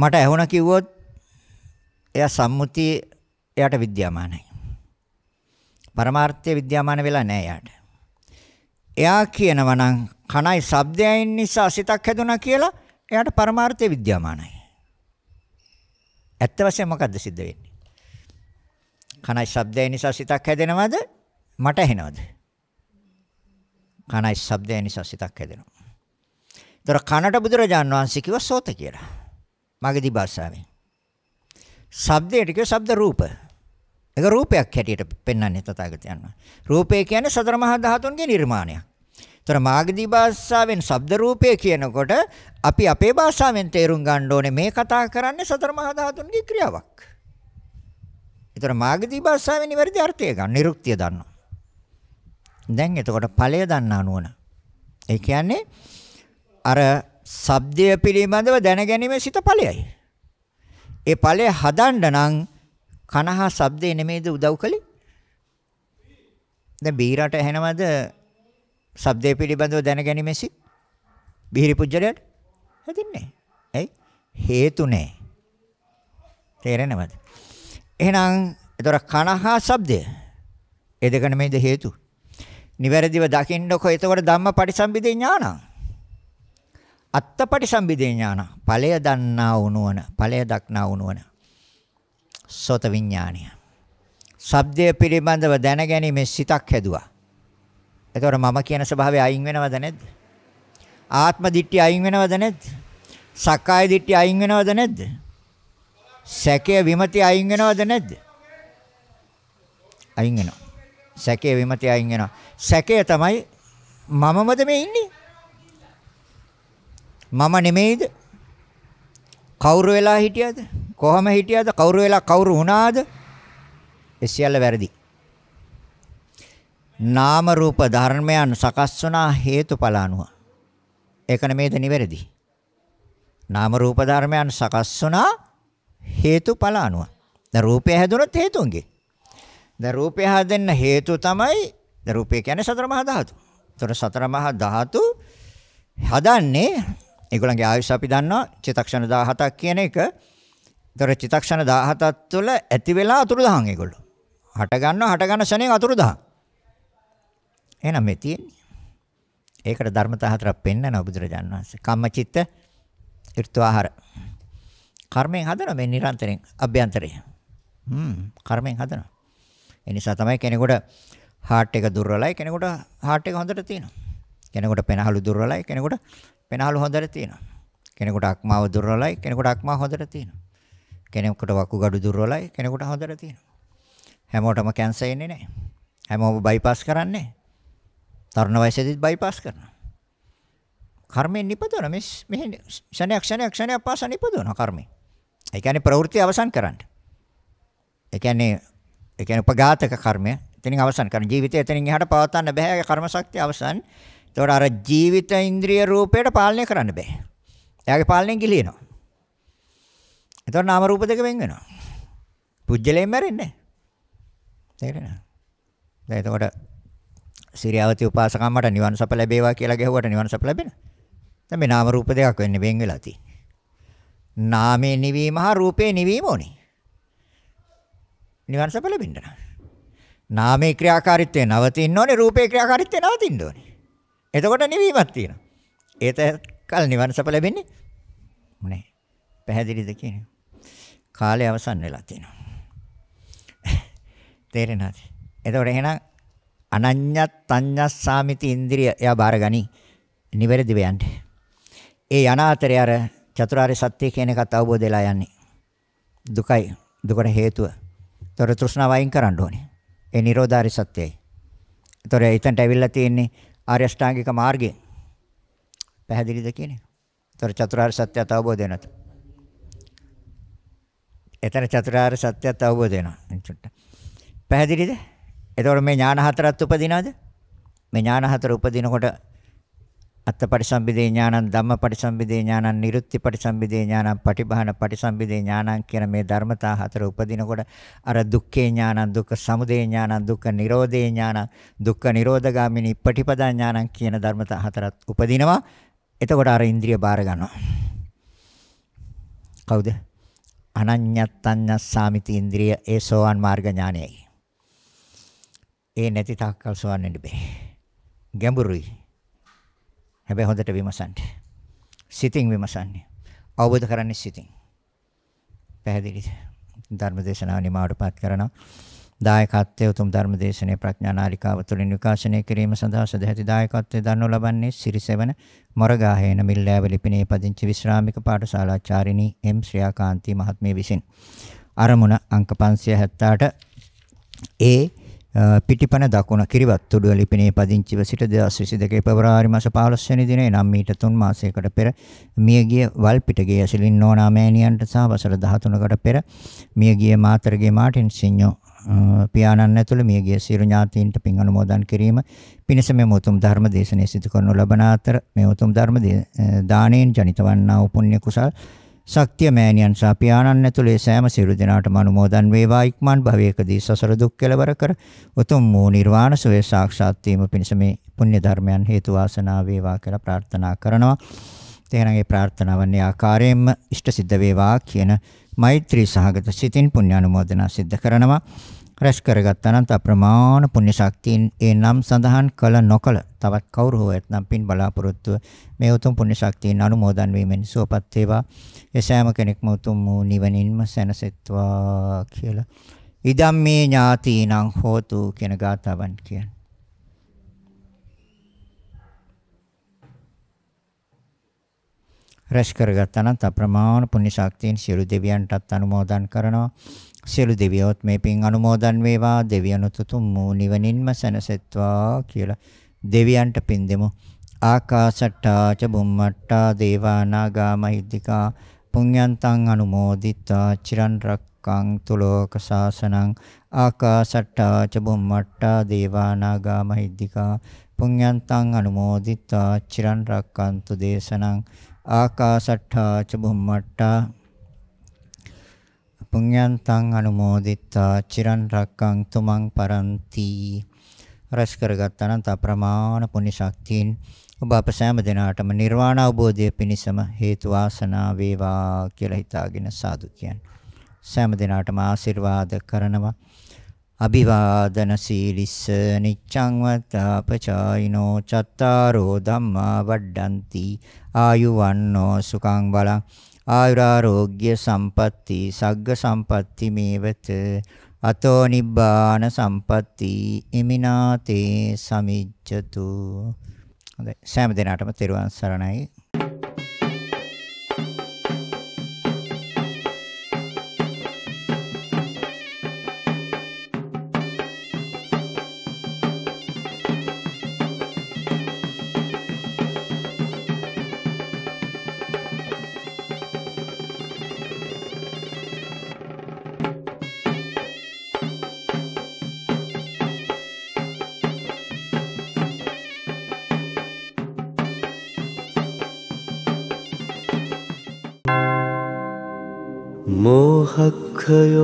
මට ඇහුණා කිව්වොත් එයා සම්මුතිය එයාට විද්‍යාමානයි. පරමාර්ථය විද්‍යාමාන වෙලා නැහැ එයාට. එයා කියනවා නම් කණයි ශබ්දයෙන් නිසා සිතක් හැදුනා කියලා එයාට පරමාර්ථය විද්‍යාමානයි. ඇත්ත වශයෙන්ම මොකද්ද සිද්ධ වෙන්නේ? කණයි ශබ්දයෙන් නිසා සිතක් හැදෙනවද? මට ඇහෙනවද? කනයි ශබ්දය නිසා සිතක් හැදෙනවා. ඒතර කනට බුදුරජාන් වහන්සේ කිව්වා සෝත කියලා. මාගේ දිභාෂාවෙන්. ශබ්දයට කිව්ව ශබ්ද රූප. ඒක රූපයක් හැටියට පෙන්වන්නේ තථාගතයන් වහන්සේ. රූපය කියන්නේ සතර මහා ධාතුන්ගේ නිර්මාණයක්. ඒතර මාගදී භාෂාවෙන් ශබ්ද රූපය කියනකොට අපි අපේ භාෂාවෙන් තේරුම් ගන්න ඕනේ මේ කතා කරන්නේ සතර මහා ධාතුන්ගේ ක්‍රියාවක්. ඒතර මාගදී භාෂාවෙන් ඉවරදි අර්ථය ගන්න, නිරුක්තිය දන්නවා. දැන් එතකොට ඵලය දන්නා නුවණ. ඒ කියන්නේ අර shabdය පිළිබඳව දැනගැනීමේ සිත ඵලයයි. ඒ ඵලය හදන්න නම් කනහා shabdේ නෙමෙයිද උදව් කළේ? දැන් බීරට ඇහෙනවද shabdේ පිළිබඳව දැනගැනීමේ සිත? බීරි පුජ්‍යලයට හැදින්නේ. ඇයි? හේතු නැහැ. තේරෙනවද? එහෙනම් ඒතර කනහා shabdය. ඒ දෙක නෙමෙයිද හේතු? නිවැරදිව දකින්නකො එතකොට ධම්මපටිසම්භිදේ ඥානං. අත්තපටිසම්භිදේ ඥානං. ඵලය දන්නා වුණවන, ඵලය දක්නා වුණවන. සෝත විඥානය. ශබ්දය පිළිබඳව දැනගැනීමේ සිතක් හැදුවා. එතකොට මම කියන ස්වභාවය අයින් වෙනවද නැද්ද? ආත්ම දිට්ඨිය අයින් වෙනවද නැද්ද? සක්කාය දිට්ඨිය අයින් වෙනවද නැද්ද? සැකය විමති අයින් වෙනවද නැද්ද? අයින් වෙනවා. සැකේ විමතිය අයින් වෙනවා. සැකය තමයි මමමද මේ ඉන්නේ? මම නෙමෙයිද? කවුරු වෙලා හිටියද? කොහම හිටියද? කවුරු වෙලා කවුරු වුණාද? ඒ සියල්ල වැරදි. නාම රූප ධර්මයන් සකස් වුණා හේතුඵල අනුව. ඒකන මේද නිවැරදි. නාම රූප ධර්මයන් සකස් වුණා හේතුඵල අනුව. දැන් රූපය හැදුනොත් හේතුන්ගෙන්. දැන් රූපය හදන්න හේතු තමයි දැන් රූපය කියන්නේ සතර මහා ධාතු. ඒතර සතර මහා ධාතු හදන්නේ ඒගොල්ලන්ගේ ආයුෂ අපි දන්නවා චිතක්ෂණ 17ක් කියන එක. ඒතර චිතක්ෂණ 17ක් තුළ ඇති වෙලා අතුරුදහන් ඒගොල්ලෝ. හට ගන්නවා හට ගන්න ශනේ අතුරුදහන්. එහෙනම් මේ තියෙන්නේ. ඒකට ධර්මතා හතරක් පෙන්වනවා බුදුරජාණන් වහන්සේ. කම්මචිත්ත, ඍතු ආහාර. කර්මයෙන් හදනවා මේ නිරන්තරයෙන් අභ්‍යන්තරයෙන්. හ්ම් කර්මයෙන් හදනවා. ඒ නිසා තමයි කෙනෙකුට heart එක දුර්වලයි කෙනෙකුට heart එක හොඳට තියෙනවා. කෙනෙකුට පෙනහළු දුර්වලයි කෙනෙකුට පෙනහළු හොඳට තියෙනවා. කෙනෙකුට අක්මාව දුර්වලයි කෙනෙකුට අක්මාව හොඳට තියෙනවා. කෙනෙකුට වකුගඩු දුර්වලයි කෙනෙකුට හොඳට තියෙනවා. හැමෝටම කැන්සර් එන්නේ නැහැ. හැමෝම බයිපාස් කරන්නේ. තරුණ වයසේදීත් බයිපාස් කරනවා. කර්මයෙන් නිපදවන මේ මෙහෙ ක්ෂණයක් ක්ෂණයක් ක්ෂණයක් පාසා නිපදවන කර්මය. ඒ කියන්නේ ප්‍රවෘත්ති අවසන් කරන්න. ඒ කියන්නේ ඒ කියන්නේ උපඝාතක කර්මය. එතනින් අවසන් කරන ජීවිතය එතනින් එහාට පවත්වන්න බෑ. කර්ම ශක්තිය අවසන්. ඒතකොට අර ජීවිත ඉන්ද්‍රිය රූපයට පාලනය කරන්න බෑ. එයාගේ පාලනයෙන් ගිලිනවා. එතකොට නාම රූප දෙක වෙන් වෙනවා. පුජ්‍යලයෙන් මැරෙන්නේ නැහැ. තේරෙනවද? දැන් එතකොට සිරියාවති උපාසකම්මට නිවන් සප ලැබේවා කියලා ගැහුවට නිවන් සප ලැබෙන. දැන් මේ නාම රූප දෙකක් වෙන්නේ වෙන් වෙලා තියෙන්නේ. නාමයේ නිවීම හා රූපයේ නිවීම ඕනේ. නිවන් සැප ලැබෙන්න නම් නාමයේ ක්‍රියාකාරීත්වය නවතින්න ඕනේ රූපේ ක්‍රියාකාරීත්වය නවතින්න ඕනේ. එතකොට නිවීමක් තියෙනවා. ඒත කල නිවන් සැප ලැබෙන්නේ නැහැ. පැහැදිලිද කියන්නේ? කාලය අවසන් වෙලා තියෙනවා. තේරෙනවද? එතකොට එහෙනම් අනඤ්ඤත් තඤ්ඤස්සාමිති ඉන්ද්‍රිය එයා බාරගනි. නිවැරදිව යන්න. ඒ යන අතරේ අර චතුරාර්ය සත්‍ය කියන එකත් අවබෝධ වෙලා යන්නේ. දුකයි. දුකට හේතුව ඒතොර තෘෂ්ණාව අයින් කරන්න ඕනේ. ඒ නිරෝධාරි සත්‍යයයි. ඒතොර එතනට ඇවිල්ලා තියෙන්නේ ආර්ය අෂ්ටාංගික මාර්ගයෙන්. පැහැදිලිද කියන්නේ? ඒතොර චතුරාර්ය සත්‍යත් අවබෝධ වෙනත. එතන චතුරාර්ය සත්‍යත් අවබෝධ වෙනවා. පැහැදිලිද? ඒතොර මේ ඥාන හතරත් උපදිනවද? මේ ඥාන හතර උපදිනකොට අත්පටිසම්භිදේ ඥානං ධම්මපටිසම්භිදේ ඥානං නිරුත්තිපටිසම්භිදේ ඥානං පටිභාන පටිසම්භිදේ ඥානං කියන මේ ධර්මතා හතර උපදිනකොට අර දුක්ඛේ ඥානං දුක්ඛ සමුදය ඥානං දුක්ඛ නිරෝධේ ඥානං දුක්ඛ නිරෝධගාමිනී පටිපදා ඥානං කියන ධර්මතා හතරත් උපදිනවා එතකොට අර ඉන්ද්‍රිය බාර ගන්නවා කවුද අනඤ්ඤත්ඤ්ඤස්සාමිති ඉන්ද්‍රිය ඒ සෝවන් මාර්ග ඥානයයි ඒ නැති තාක්කල් සෝවන් වෙන්න බෑ ගැඹුරුයි හැබැයි හොඳට විමසන්න. සිතින් විමසන්නේ. අවබෝධ කරන්නේ සිතින්. පැහැදිලිද? ධර්මදේශනා නිමාවටපත් කරනවා. දායකත්වයේ උතුම් ධර්මදේශනයේ ප්‍රඥා නාලිකාව තුළින් විකාශනය කිරීම සඳහා සදැහැති දායකත්වයේ දන්ව ලබන්නේ සිරිසෙවන මොරගාහේන මිල්ලෑව ලිපිණේ පදිංචි විශ්‍රාමික පාඨශාලාචාරිණී එම් ශ්‍රියාකාන්ති මහත්මිය විසින්. අරමුණ අංක 578 ඒ පිටිපන දකුණ කිරිවත් තුඩුව ලිපිනේ පදිංචිව සිට 2022 පෙබරවාරි මාස 15 වෙනි දිනේ නම් මීට 3 මාසයකට පෙර මියගිය වල්පිටගේ ඇසිලින් නෝනා මෑණියන්ට සහ වසර 13කට පෙර මියගිය මාතරගේ මාටින් සිඤ්ඤෝ පියාණන් ඇතුළු මියගිය සියලු ඥාතීන්ට පින් අනුමෝදන් කිරීම පිණිස මෙම උතුම් ධර්ම දේශනය සිදු කරනු ලබන අතර මේ උතුම් ධර්ම දාණයෙන් ජනිත වන්නා වූ පුණ්‍ය කුසල් ශක්තිය මෑණියන් සහ පියාණන් ඇතුළේ සෑම සියලු දෙනාටම අනුමෝදන් වේවා ඉක්මන් භවයකදී සසර දුක් කෙලවර කර උතුම් වූ නිර්වාණ සුවය සාක්ෂාත් වීම පිණිස මේ පුණ්‍ය ධර්මයන් හේතු වාසනා වේවා කියලා ප්‍රාර්ථනා කරනවා. තේරෙන මේ ප්‍රාර්ථනාවන්නේ ආකාරයෙන්ම ඉෂ්ට සිද්ධ වේවා කියන මෛත්‍රී සහගත සිතින් පුණ්‍ය අනුමෝදනා සිද්ධ කරනවා. රැස් කරගත්තා නම් අප්‍රමාණ පුණ්‍ය ශක්තියින් ඒ නම් සඳහන් කළ නොකළ තවත් කවුරු හෝ එත්නම් පින් බලාපොරොත්තු මේ උතුම් පුණ්‍ය ශක්තියින් අනුමෝදන් වීමෙන් සුවපත් වේවා. ඒ සෑම කෙනෙක්ම උතුම් වූ නිවනින්ම සැනසෙත්වා කියලා. ඉදම් මේ ඥාතීනම් හෝතු කියන ගාතාවන් කියන්නේ. රැස් කරගත්තා නම් අප්‍රමාණ පුණ්‍ය ශක්තියෙන් සියලු දෙවියන්ටත් අනුමෝදන් කරනවා. සියලු දෙවියොත් මේ පින් අනුමෝදන් වේවා දෙවියන් උතුම් වූ නිවනින්ම සැනසෙත්වා කියලා දෙවියන්ට පින් දෙමු. ආකාශට්ටා ච බුම්මට්ටා දේවා නාග මහිද්దికා පුඤ්ඤන්තං අනුමෝදිත්වා චිරන් රක්කං තුලෝක සාසනං ආකාශට්ටා ච බුම්මට්ටා දේවා නාග මහිද්దికා පුඤ්ඤන්තං අනුමෝදිත්වා චිරන් රක්කන්තු දේශනං ආකාශට්ඨා ච බුම්මට්ඨා පුඤ්ඤන්තං අනුමෝදිත්වා චිරන් රැක්කං තුමන් පරන්ති රස කරගත් අනන්ත ප්‍රමාණ පුණ්‍ය ශක්තියින් ඔබ අප සෑම දිනාටම නිර්වාණ අවබෝධය පිණිසම හේතු වාසනා වේවා කියලා හිතාගෙන සාදු කියන්නේ සෑම දිනාටම ආශිර්වාද කරනවා අභිවාදන සීලිස්ස නිච්ඡං වත්තාපචායිනෝ චත්තාරෝ ධම්මා වඩ්ඩಂತಿ ආයු වන්නෝ සුඛං බලං ආයුරාෝග්‍ය සම්පatti සග්ග සම්පatti මේවත අතෝ නිබ්බාන සම්පatti ඉමිනාතේ සමිච්ඡතු හොඳයි සෑම දිනකටම තෙරුවන් සරණයි 그요